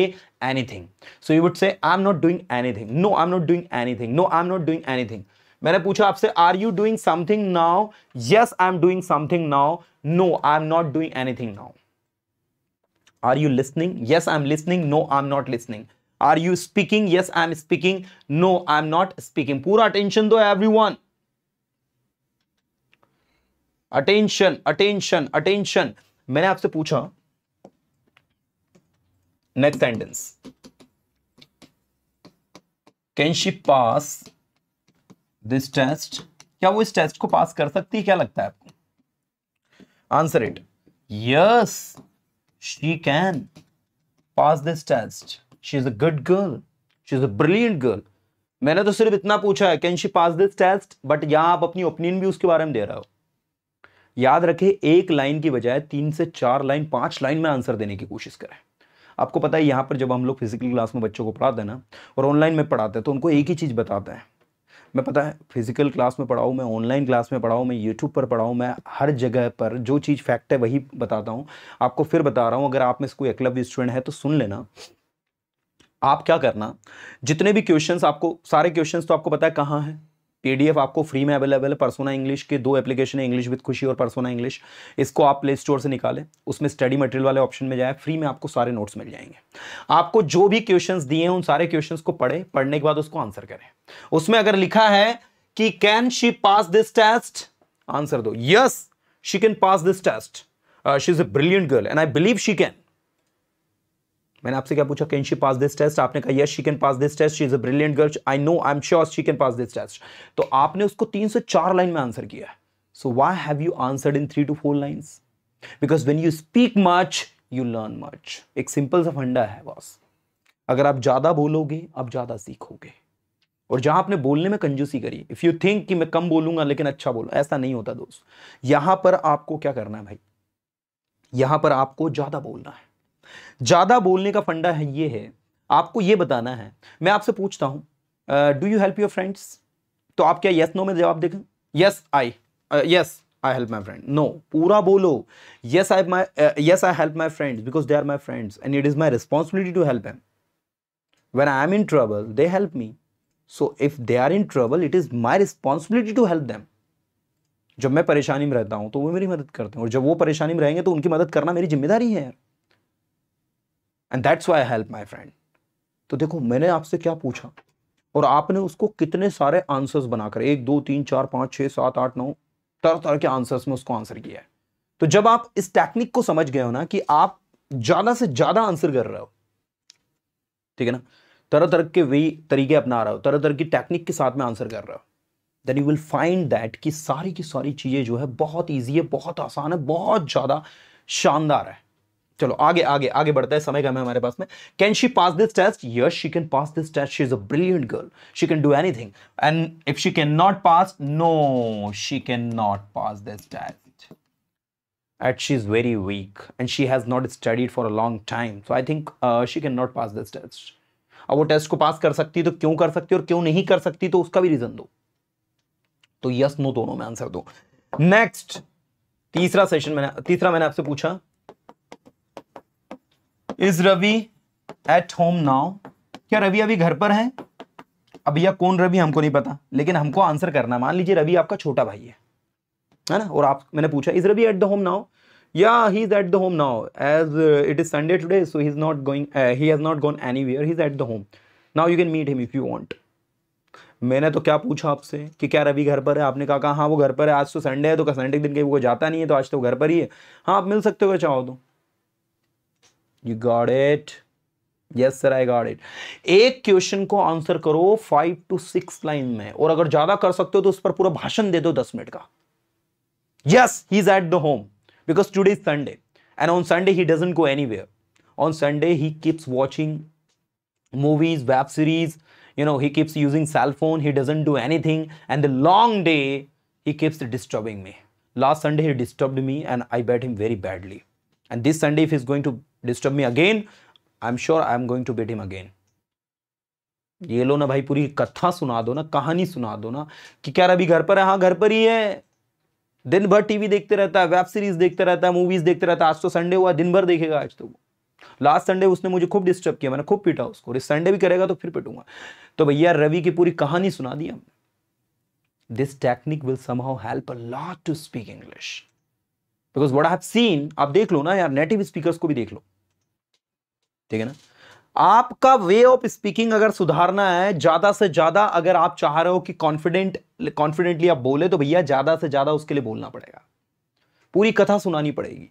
anything so you would say i'm not doing anything no i'm not doing anything no i'm not doing anything मैंने पूछा आपसे are you doing something now yes I am doing something now no I am not doing anything now are you listening yes I am listening no I am not listening are you speaking yes I am speaking no I am not speaking पूरा attention दो everyone attention attention attention मैंने आपसे पूछा next sentence can she pass this test क्या वो इस test को पास कर सकती है क्या लगता है आपको answer it yes she can pass this test she is a good girl she is a brilliant girl मैंने तो सिर्फ इतना पूछा है can she pass this test but यहां आप अपनी ओपिनियन भी उसके बारे में दे रहे हो याद रखे एक लाइन की बजाय तीन से चार लाइन पांच लाइन में आंसर देने की कोशिश करें आपको पता है यहां पर जब हम लोग फिजिकल क्लास में बच्चों को पढ़ाते हैं ना और ऑनलाइन में पढ़ाते हैं तो उनको एक ही चीज़ बताते हैं मैं पता है फिजिकल क्लास में पढ़ाऊँ मैं ऑनलाइन क्लास में पढ़ाऊँ मैं यूट्यूब पर पढ़ाऊँ मैं हर जगह पर जो चीज़ फैक्ट है वही बताता हूँ आपको फिर बता रहा हूँ अगर आप में से कोई एकलव्य स्टूडेंट है तो सुन लेना आप क्या करना जितने भी क्वेश्चंस आपको सारे क्वेश्चंस तो आपको पता है कहाँ हैं पीडीएफ आपको फ्री में अवेलेबल है परसोना इंग्लिश के दो एप्लीकेशन है इंग्लिश विद खुशी और परसोना इंग्लिश इसको आप प्ले स्टोर से निकालें उसमें स्टडी मटेरियल वाले ऑप्शन में जाए फ्री में आपको सारे नोट्स मिल जाएंगे आपको जो भी क्वेश्चन दिए हैं उन सारे क्वेश्चन को पढ़े पढ़ने के बाद उसको आंसर करें उसमें अगर लिखा है कि can she pass this test answer दो yes she can pass this test she is a brilliant girl and I believe she can मैंने आपसे क्या पूछा can she pass this test आपने कहा yes she can pass this test she is a brilliant girl I know I am sure she can pass this test तो आपने उसको तीन से चार लाइन में आंसर किया so why have you answered in three two four lines because when you speak much you learn much एक simple सा फंडा है बॉस अगर आप ज़्यादा बोलोगे आप ज़्यादा सीखोगे और जहां आपने बोलने में कंजूसी करी इफ़ यू थिंक कि मैं कम बोलूंगा लेकिन अच्छा बोलूँ ऐसा नहीं होता दोस्त यहां पर आपको क्या करना है भाई यहां पर आपको ज़्यादा बोलना है ज़्यादा बोलने का फंडा है ये है आपको ये बताना है मैं आपसे पूछता हूं do you help your friends तो आप क्या यस नो में जवाब देखें yes I yes I help my friend no पूरा बोलो yes I my yes I help my friends because they are my friends and it is my responsibility to help em when I am in trouble they help me so if they are in trouble it is my responsibility to help them जब मैं परेशानी में रहता हूँ तो वो मेरी मदद करते हैं और जब वो परेशानी में रहेंगे तो उनकी मदद करना मेरी जिम्मेदारी है यार and that's why help my friend तो देखो मैंने आपसे क्या पूछा और आपने उसको कितने सारे आंसर्स बनाकर एक दो तीन चार पाँच छः सात आठ नौ तरह तरह के आंसर्स में उसको आंसर किया है तो जब आप इस टेक्निक को समझ गए हो ना कि आप ज़्यादा से ज़्यादा आंसर कर रहे हो ठीक है ना तरह तरह के वही तरीके अपना रहे हो तरह तरह की टेक्निक के साथ में आंसर कर रहे हो then you will find that कि सारी की सारी चीज़ें जो है बहुत ईजी है बहुत आसान है बहुत ज़्यादा शानदार है चलो आगे आगे आगे बढ़ता है समय कम है हमारे पास में can she pass this test yes she can pass this test she is a brilliant girl she can do anything and if she can not pass no she can not pass this test at she is very weak and she has not studied for a long time so I think she can not pass this test अब वो test को पास कर सकती है तो क्यों कर सकती है और क्यों नहीं कर सकती तो उसका भी रीजन दो तो यस नो दोनों में आंसर दो नेक्स्ट तीसरा सेशन मैंने तीसरा मैंने आपसे पूछा is Ravi at home now क्या रवि अभी घर पर है अब यह कौन रवि हमको नहीं पता लेकिन हमको आंसर करना मान लीजिए रवि आपका छोटा भाई है है ना और आप मैंने पूछा is Ravi at the home now या he is at the home now as it is Sunday today so he is not going he has not gone anywhere he is at the home now you can meet him if you want मैंने तो क्या पूछा आपसे कि क्या रवि घर पर है आपने कहा हाँ वो घर पर है आज तो संडे है तो संडे के दिन कहीं वो जाता नहीं है तो आज तो घर पर ही है हाँ आप मिल सकते हो चाहो तो you got it yes sir I got it एक क्वेश्चन को आंसर करो फाइव टू सिक्स लाइन में और अगर ज्यादा कर सकते हो तो उस पर पूरा भाषण दे दो दस मिनट का yes he is at the home because today is Sunday and on Sunday he doesn't go anywhere on Sunday he keeps watching movies web series you know he keeps using cell phone he doesn't do anything and the long day he keeps disturbing me last sunday he disturbed me and i beat him very badly and this sunday if he's going to disturb me again I am sure I am going to beat him again ये लो ना भाई पूरी कथा सुना दो ना कहानी सुना दो ना कि क्या अभी घर पर है हाँ घर पर ही है दिन भर टीवी देखते रहता है वेब सीरीज देखते रहता है मूवीज देखते रहता है आज तो संडे हुआ दिन भर देखेगा आज तो लास्ट संडे उसने मुझे खूब डिस्टर्ब किया मैंने खूब पीटा उसको इस संडे भी करेगा तो फिर पिटूंगा तो भैया रवि की पूरी कहानी सुना दी हमने this technique will somehow help a lot to speak English because what I have seen आप देख लो ना यार नेटिव स्पीकर को भी देख लो ठीक है ना आपका वे ऑफ स्पीकिंग अगर सुधारना है ज़्यादा से ज़्यादा अगर आप चाह रहे हो कि कॉन्फिडेंट कॉन्फिडेंटली आप बोले तो भैया ज़्यादा से ज़्यादा उसके लिए बोलना पड़ेगा पूरी कथा सुनानी पड़ेगी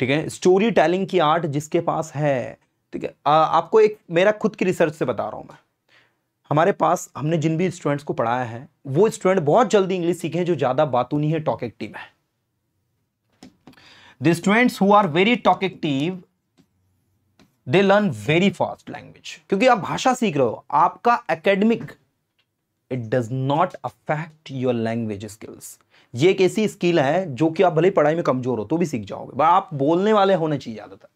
ठीक है स्टोरी टेलिंग की आर्ट जिसके पास है ठीक है आपको एक मेरा खुद की रिसर्च से बता रहा हूं मैं हमारे पास हमने जिन भी स्टूडेंट्स को पढ़ाया है वो स्टूडेंट बहुत जल्दी इंग्लिश सीखे जो ज़्यादा बातूनी है टॉक एक्टिव है the students who are very talk active they learn very fast language क्योंकि आप भाषा सीख रहे हो आपका academic it does not affect your language skills ये एक ऐसी स्किल है जो कि आप भले पढ़ाई में कमजोर हो तो भी सीख जाओगे बट आप बोलने वाले होने चाहिए ज्यादातर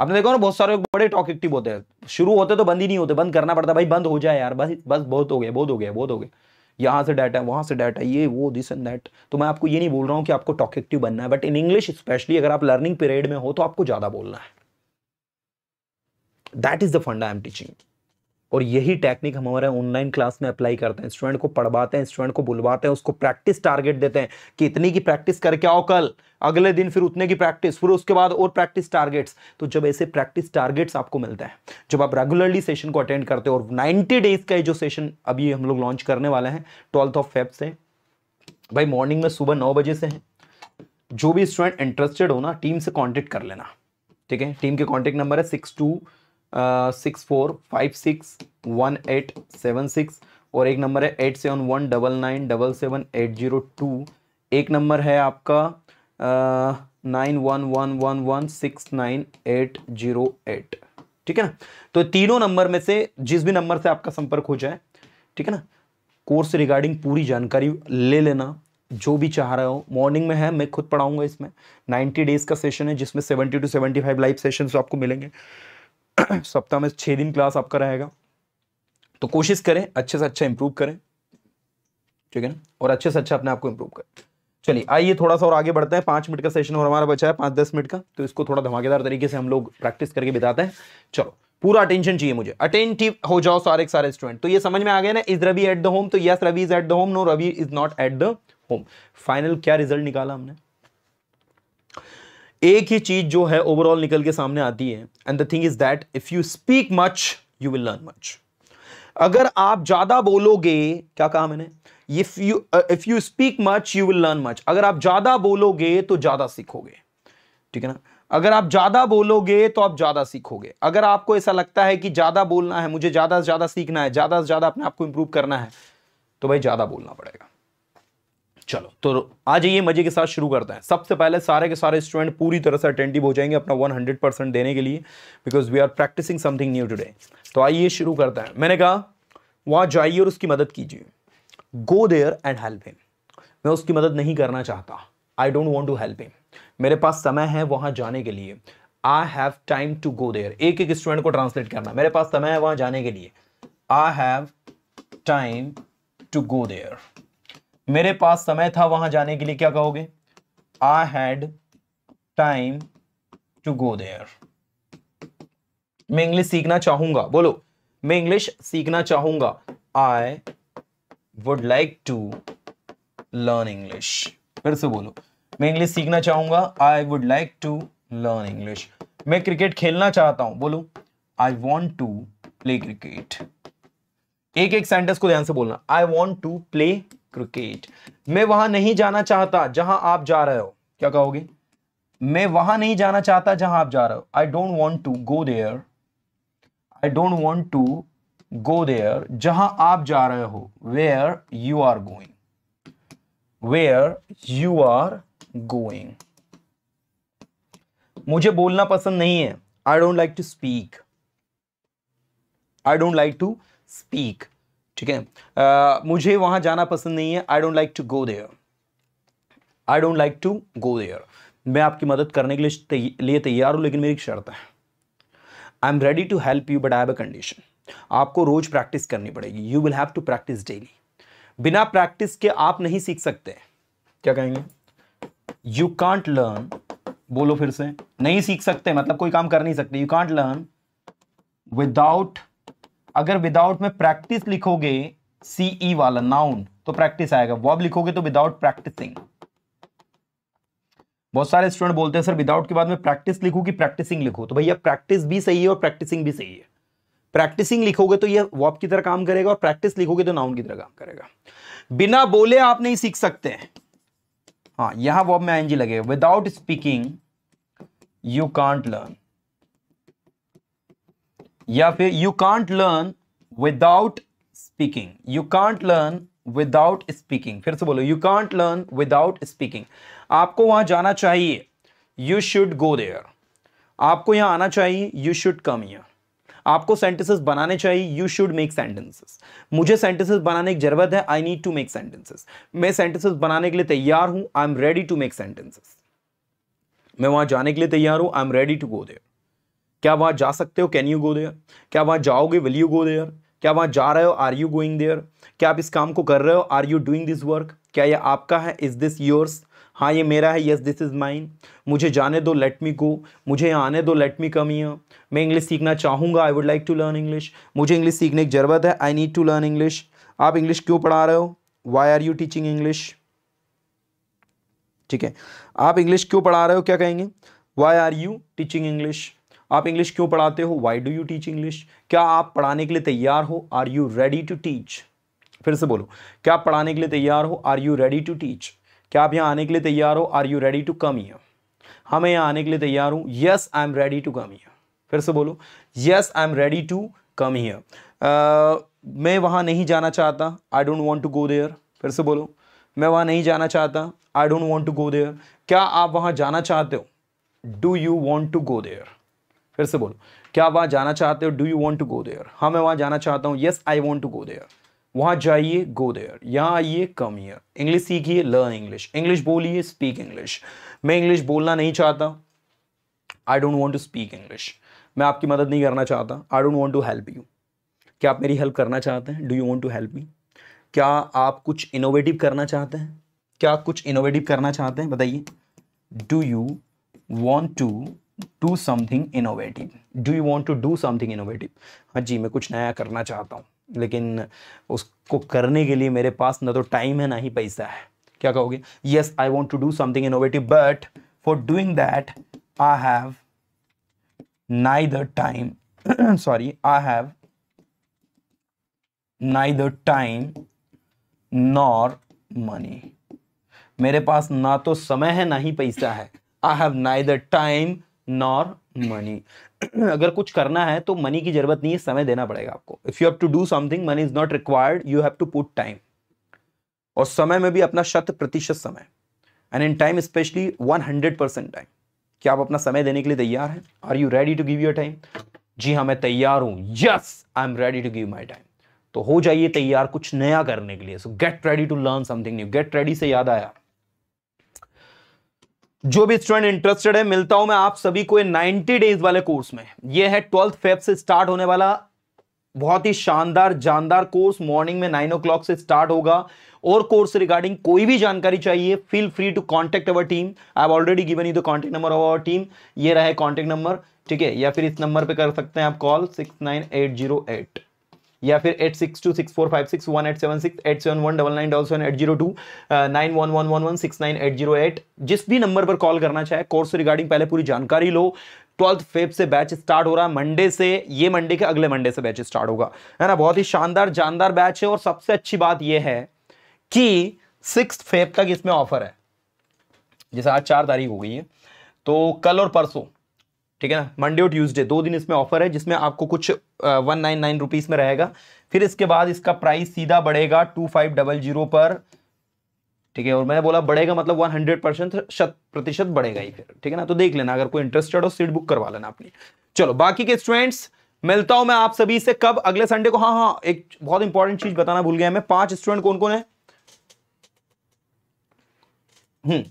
आपने देखो ना बहुत सारे बड़े टॉक एक्टिव होते हैं शुरू होते तो बंद ही नहीं होते बंद करना पड़ता भाई बंद हो जाए यार बस बस बहुत हो गया बहुत हो गया बहुत हो गया यहाँ से डाटा है वहाँ से डाटा है ये वो दिस एंड दैट तो मैं आपको ये नहीं बोल रहा हूँ कि आपको टॉक एक्टिव बनना है बट इन इंग्लिश स्पेशली अगर आप लर्निंग पीरियड में हो तो आपको ज़्यादा बोलना है that is the fund I am teaching और यही टेक्निक हम हमारे ऑनलाइन क्लास में अप्लाई करते हैं स्टूडेंट को पढ़वाते हैं स्टूडेंट को बुलवाते हैं उसको प्रैक्टिस टारगेट देते हैं कि इतनी की प्रैक्टिस करके आओ कल अगले दिन फिर उतने की प्रैक्टिस फिर उसके बाद और प्रैक्टिस टारगेट्स तो जब ऐसे प्रैक्टिस टारगेट्स आपको मिलते हैं जब आप रेगुलरली सेशन को अटेंड करते हो और नाइन्टी डेज का ये जो सेशन अभी हम लोग लॉन्च करने वाले हैं ट्वेल्थ ऑफ फेब से भाई मॉर्निंग में सुबह नौ बजे से है जो भी स्टूडेंट इंटरेस्टेड हो ना टीम से कॉन्टेक्ट कर लेना ठीक है टीम के कॉन्टेक्ट नंबर है six two six four five six one eight seven six और एक नंबर है eight seven one double nine double seven eight zero two एक नंबर है आपका nine one one one one six nine eight zero eight ठीक है ना तो तीनों नंबर में से जिस भी नंबर से आपका संपर्क हो जाए ठीक है ना कोर्स रिगार्डिंग पूरी जानकारी ले लेना जो भी चाह रहे हो मॉर्निंग में है मैं खुद पढ़ाऊंगा इसमें 90 डेज का सेशन है जिसमें 70 टू 75 लाइव सेशन आपको मिलेंगे सप्ताह में छः दिन क्लास आपका रहेगा तो कोशिश करें अच्छे से अच्छा इंप्रूव करें ठीक है ना और अच्छे से अच्छा अपने आप को इंप्रूव करें चलिए आइए थोड़ा सा और आगे बढ़ते हैं पाँच मिनट का सेशन और हमारा बचा है पाँच दस मिनट का तो इसको थोड़ा धमाकेदार तरीके से हम लोग प्रैक्टिस करके बिताते हैं चलो पूरा अटेंशन चाहिए मुझे अटेंटिव हो जाओ सारे सारे स्टूडेंट तो ये समझ में आ गया ना is Ravi at the home तो yes Ravi is at the home no Ravi is not at the home final क्या रिजल्ट निकाला हमने एक ही चीज जो है ओवरऑल निकल के सामने आती है and the thing is that if you speak much you will learn much अगर आप ज्यादा बोलोगे क्या कहा मैंने if you if you speak much you will learn much अगर आप ज्यादा बोलोगे तो ज्यादा सीखोगे ठीक है ना अगर आप ज़्यादा बोलोगे तो आप ज़्यादा सीखोगे अगर आपको ऐसा लगता है कि ज़्यादा बोलना है मुझे ज़्यादा से ज़्यादा सीखना है ज़्यादा से ज़्यादा अपने आप को इंप्रूव करना है तो भाई ज़्यादा बोलना पड़ेगा चलो तो आ जाइए मजे के साथ शुरू करते हैं सबसे पहले सारे के सारे स्टूडेंट पूरी तरह से अटेंटिव हो जाएंगे अपना 100 परसेंट देने के लिए because we are practising something new today तो आइए शुरू करते हैं मैंने कहा वहाँ जाइए और उसकी मदद कीजिए go there and help him मैं उसकी मदद नहीं करना चाहता I don't want to help him मेरे पास समय है वहाँ जाने के लिए I have time to go there एक एक स्टूडेंट को ट्रांसलेट करना मेरे पास समय है वहाँ जाने के लिए I have time to go there मेरे पास समय था वहां जाने के लिए क्या कहोगे I had time to go there मैं इंग्लिश सीखना चाहूंगा बोलो मैं इंग्लिश सीखना चाहूंगा I would like to learn English फिर से बोलो मैं इंग्लिश सीखना चाहूंगा I would like to learn English मैं क्रिकेट खेलना चाहता हूं बोलो I want to play cricket एक एक सेंटेंस को ध्यान से बोलना I want to play cricket मैं वहां नहीं जाना चाहता जहां आप जा रहे हो क्या कहोगे मैं वहां नहीं जाना चाहता जहां आप जा रहे हो I don't want to go there I don't want to go there जहां आप जा रहे हो where you are going where you are going मुझे बोलना पसंद नहीं है I don't like to speak I don't like to speak ठीक है uh, मुझे वहां जाना पसंद नहीं है I don't like to go there I don't like to go there मैं आपकी मदद करने के लिए तैयार हूं लेकिन मेरी एक शर्त है I am ready to help you but I have a condition आपको रोज प्रैक्टिस करनी पड़ेगी you will have to practise daily बिना प्रैक्टिस के आप नहीं सीख सकते क्या कहेंगे यू कांट लर्न बोलो फिर से नहीं सीख सकते मतलब कोई काम कर नहीं सकते यू कांट लर्न विदाउट अगर विदाउट में प्रैक्टिस लिखोगे सीई e वाला नाउन तो प्रैक्टिस आएगा वॉब लिखोगे तो विदाउट प्रैक्टिसिंग बहुत सारे स्टूडेंट बोलते हैं सर विदाउट के बाद में प्रैक्टिस लिखू कि प्रैक्टिसिंग लिखो तो भैया प्रैक्टिस भी सही है और प्रैक्टिसिंग भी सही है प्रैक्टिसिंग लिखोगे तो ये वॉब की तरह काम करेगा और प्रैक्टिस लिखोगे तो नाउन की तरह काम करेगा बिना बोले आप नहीं सीख सकते हैं हाँ यहां वॉब में आएंगी लगेगा without speaking you can't learn या फिर you can't learn without speaking you can't learn without speaking फिर से बोलो you can't learn without speaking आपको वहां जाना चाहिए यू शुड गो देयर आपको यहाँ आना चाहिए यू शुड कम यर आपको सेंटेंसेस बनाने चाहिए यू शुड मेक सेंटेंसेस मुझे सेंटेंसेस बनाने की जरूरत है I need to make sentences मैं सेंटेंसेस बनाने के लिए तैयार हूँ I am ready to make sentences मैं वहाँ जाने के लिए तैयार हूँ I am ready to go there क्या वहाँ जा सकते हो कैन यू गो देयर क्या वहाँ जाओगे विल यू गो देयर क्या वहाँ जा रहे हो आर यू गोइंग देयर क्या आप इस काम को कर रहे हो are you doing this work क्या ये आपका है इज़ दिस योर्स हाँ ये मेरा है यस दिस इज़ माइन मुझे जाने दो लेट मी गो मुझे यहाँ आने दो लेट मी कम ईयर मैं इंग्लिश सीखना चाहूँगा I would like to learn English मुझे इंग्लिश सीखने की ज़रूरत है I need to learn English आप इंग्लिश क्यों पढ़ा रहे हो why are you teaching English ठीक है आप इंग्लिश क्यों पढ़ा रहे हो क्या कहेंगे why are you teaching English आप इंग्लिश क्यों पढ़ाते हो why do you teach English क्या आप पढ़ाने के लिए तैयार हो are you ready to teach फिर से बोलो क्या आप पढ़ाने के लिए तैयार हो are you ready to teach क्या आप यहाँ आने के लिए तैयार हो are you ready to come here हाँ मैं यहाँ आने के लिए तैयार हूँ yes I am ready to come here फिर से बोलो yes I am ready to come here मैं वहाँ नहीं जाना चाहता I don't want to go there फिर से बोलो मैं वहाँ नहीं जाना चाहता I don't want to go there क्या आप वहाँ जाना चाहते हो do you want to go there फिर से बोलो क्या आप वहाँ जाना चाहते हो do you want to go there हाँ मैं वहाँ जाना चाहता हूँ yes I want to go there वहाँ जाइए गो देयर यहाँ आइए कम ईयर इंग्लिश सीखिए लर्न इंग्लिश इंग्लिश बोलिए स्पीक इंग्लिश मैं इंग्लिश बोलना नहीं चाहता I don't want to speak English मैं आपकी मदद नहीं करना चाहता I don't want to help you क्या आप मेरी हेल्प करना चाहते हैं do you want to help me क्या आप कुछ इनोवेटिव करना चाहते हैं क्या आप कुछ इनोवेटिव करना चाहते हैं बताइए do you want to do something innovative do you want to do something innovative हाँ जी मैं कुछ नया करना चाहता हूँ लेकिन उसको करने के लिए मेरे पास ना तो टाइम है ना ही पैसा है क्या कहोगे yes I want to do something innovative but for doing that I have नाई the time sorry I have नाई द टाइम नॉर मनी मेरे पास ना तो समय है ना ही पैसा है आई हैव नाई द टाइम नॉर मनी अगर कुछ करना है तो मनी की जरूरत नहीं है समय देना पड़ेगा आपको if you have to do something money is not required you have to put time और समय में भी अपना शत प्रतिशत समय and in time specially one hundred percent time क्या आप अपना समय देने के लिए तैयार हैं are you ready to give your time जी हाँ मैं तैयार हूँ yes I am ready to give my time तो हो जाइए तैयार कुछ नया करने के लिए so get ready to learn something new get ready से याद आया जो भी स्टूडेंट इंटरेस्टेड है मिलता हूं मैं आप सभी को 90 डेज वाले कोर्स में ये है ट्वेल्थ फेब से स्टार्ट होने वाला बहुत ही शानदार जानदार कोर्स मॉर्निंग में नाइन ओ से स्टार्ट होगा और कोर्स रिगार्डिंग कोई भी जानकारी चाहिए feel free to contact our team I have already given you the contact number of our team ये रहा कांटेक्ट नंबर ठीक है या फिर इस नंबर पे कर सकते हैं आप call six nine eight zero eight या फिर eight six two six four five six one eight seven six eight seven one double nine double seven eight zero two nine one one one one six nine eight zero eight जिस भी number पर call करना चाहे course regarding पहले पूरी जानकारी लो twelfth Feb से बैच स्टार्ट हो रहा है मंडे से ये मंडे के अगले मंडे से बैच स्टार्ट होगा है ना बहुत ही शानदार जानदार बैच है और सबसे अच्छी बात यह है कि सिक्स फेब तक इसमें ऑफर है जैसे आज चार तारीख हो गई है तो कल और परसों ठीक है ना मंडे और ट्यूसडे दो दिन इसमें ऑफर है जिसमें आपको कुछ वन नाइन नाइन रुपीज़ में रहेगा फिर इसके बाद इसका प्राइस सीधा बढ़ेगा टू फाइव डबल जीरो पर ठीक है और मैंने बोला बढ़ेगा मतलब वन हंड्रेड परसेंट शत प्रतिशत बढ़ेगा ही फिर ठीक है ना तो देख लेना अगर कोई इंटरेस्टेड हो सीट बुक करवा लेना अपनी चलो बाकी के स्टूडेंट्स मिलता हूं मैं आप सभी से कब अगले संडे को हाँ हाँ एक बहुत इंपॉर्टेंट चीज बताना भूल गया मैं पांच स्टूडेंट कौन कौन है हम्म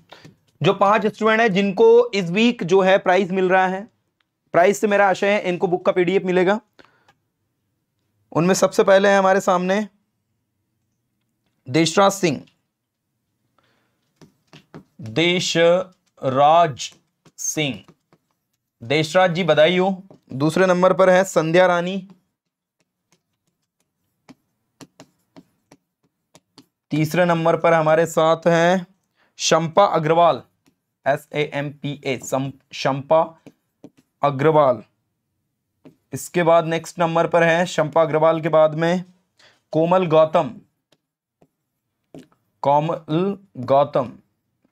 जो पांच स्टूडेंट है जिनको इस वीक जो है प्राइस मिल रहा है प्राइस से मेरा आशय है इनको बुक का पीडीएफ मिलेगा उनमें सबसे पहले है हमारे सामने देशराज सिंह देशराज सिंह देशराज जी बधाई हो दूसरे नंबर पर है संध्या रानी तीसरे नंबर पर हमारे साथ हैं Shampa Agarwal S A M P A Shampa Agarwal इसके बाद नेक्स्ट नंबर पर है शंपा अग्रवाल के बाद में कोमल गौतम कोमल गौतम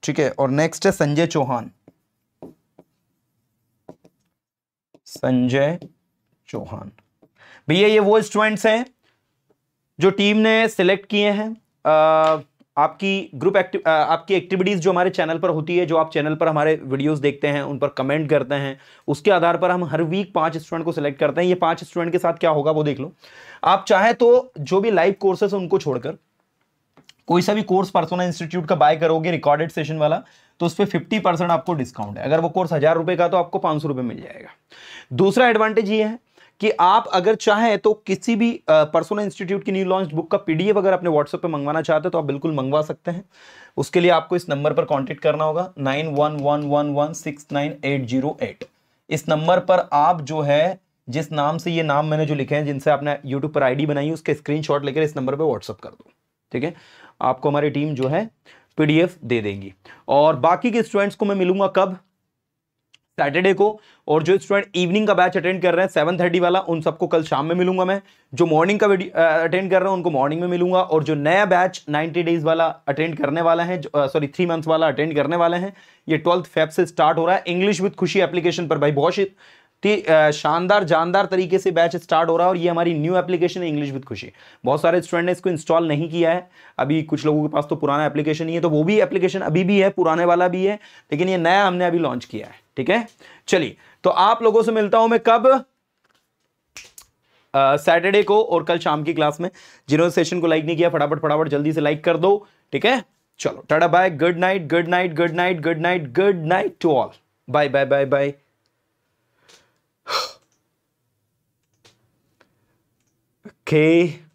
ठीक है और नेक्स्ट है संजय चौहान संजय चौहान भैया ये वो स्टूडेंट्स हैं जो टीम ने सिलेक्ट किए हैं आपकी ग्रुप एक्टिव आपकी एक्टिविटीज़ जो हमारे चैनल पर होती है जो आप चैनल पर हमारे वीडियोस देखते हैं उन पर कमेंट करते हैं उसके आधार पर हम हर वीक पांच स्टूडेंट को सिलेक्ट करते हैं ये पांच स्टूडेंट के साथ क्या होगा वो देख लो आप चाहे तो जो भी लाइव कोर्सेस उनको छोड़कर कोई सा भी कोर्स पर्सोना इंस्टीट्यूट का बाय करोगे रिकॉर्डेड सेशन वाला तो उस पर फिफ्टी परसेंट आपको डिस्काउंट है अगर वो कोर्स हज़ार रुपये का तो आपको पाँच सौ रुपये मिल जाएगा दूसरा एडवांटेज ये है कि आप अगर चाहें तो किसी भी पर्सोना इंस्टीट्यूट की न्यू लॉन्च बुक का पीडीएफ अगर अपने व्हाट्सएप पे मंगवाना चाहते हैं तो आप बिल्कुल मंगवा सकते हैं उसके लिए आपको इस नंबर पर कॉन्टेक्ट करना होगा nine one one one one six nine eight zero eight इस नंबर पर आप जो है जिस नाम से ये नाम मैंने जो लिखे हैं जिनसे आपने यूट्यूब पर आई बनाई उसके स्क्रीन लेकर इस नंबर पर व्हाट्सअप कर दो ठीक है आपको हमारी टीम जो है पीडीएफ दे देंगी और बाकी के स्टूडेंट्स को मैं मिलूंगा कब सैटरडे को और जो स्टूडेंट इवनिंग का बैच अटेंड कर रहे हैं सेवन थर्टी वाला उन सबको कल शाम में मिलूंगा मैं जो मॉर्निंग का अटेंड कर रहे हैं उनको मॉर्निंग में मिलूंगा और जो नया बैच नाइन्टी डेज वाला अटेंड करने वाला है सॉरी थ्री मंथ्स वाला अटेंड करने वाले हैं ये ट्वेल्थ फेब से स्टार्ट हो रहा है इंग्लिश विद खुशी एप्लीकेशन पर भाई बहुत शानदार जानदार तरीके से बैच स्टार्ट हो रहा है और ये हमारी न्यू एप्लीकेशन है इंग्लिश विद खुशी बहुत सारे स्टूडेंट ने इसको इंस्टॉल नहीं किया है अभी कुछ लोगों के पास तो पुराना एप्लीकेशन ही है तो वो भी एप्लीकेशन अभी भी है पुराने वाला भी है लेकिन ये नया हमने अभी लॉन्च किया है ठीक है चलिए तो आप लोगों से मिलता हूं मैं कब सैटरडे uh, को और कल शाम की क्लास में जिन्होंने सेशन को लाइक नहीं किया फटाफट फटाफट जल्दी से लाइक कर दो ठीक है चलो tata bye good night good night good night good night good night to all bye bye bye bye okay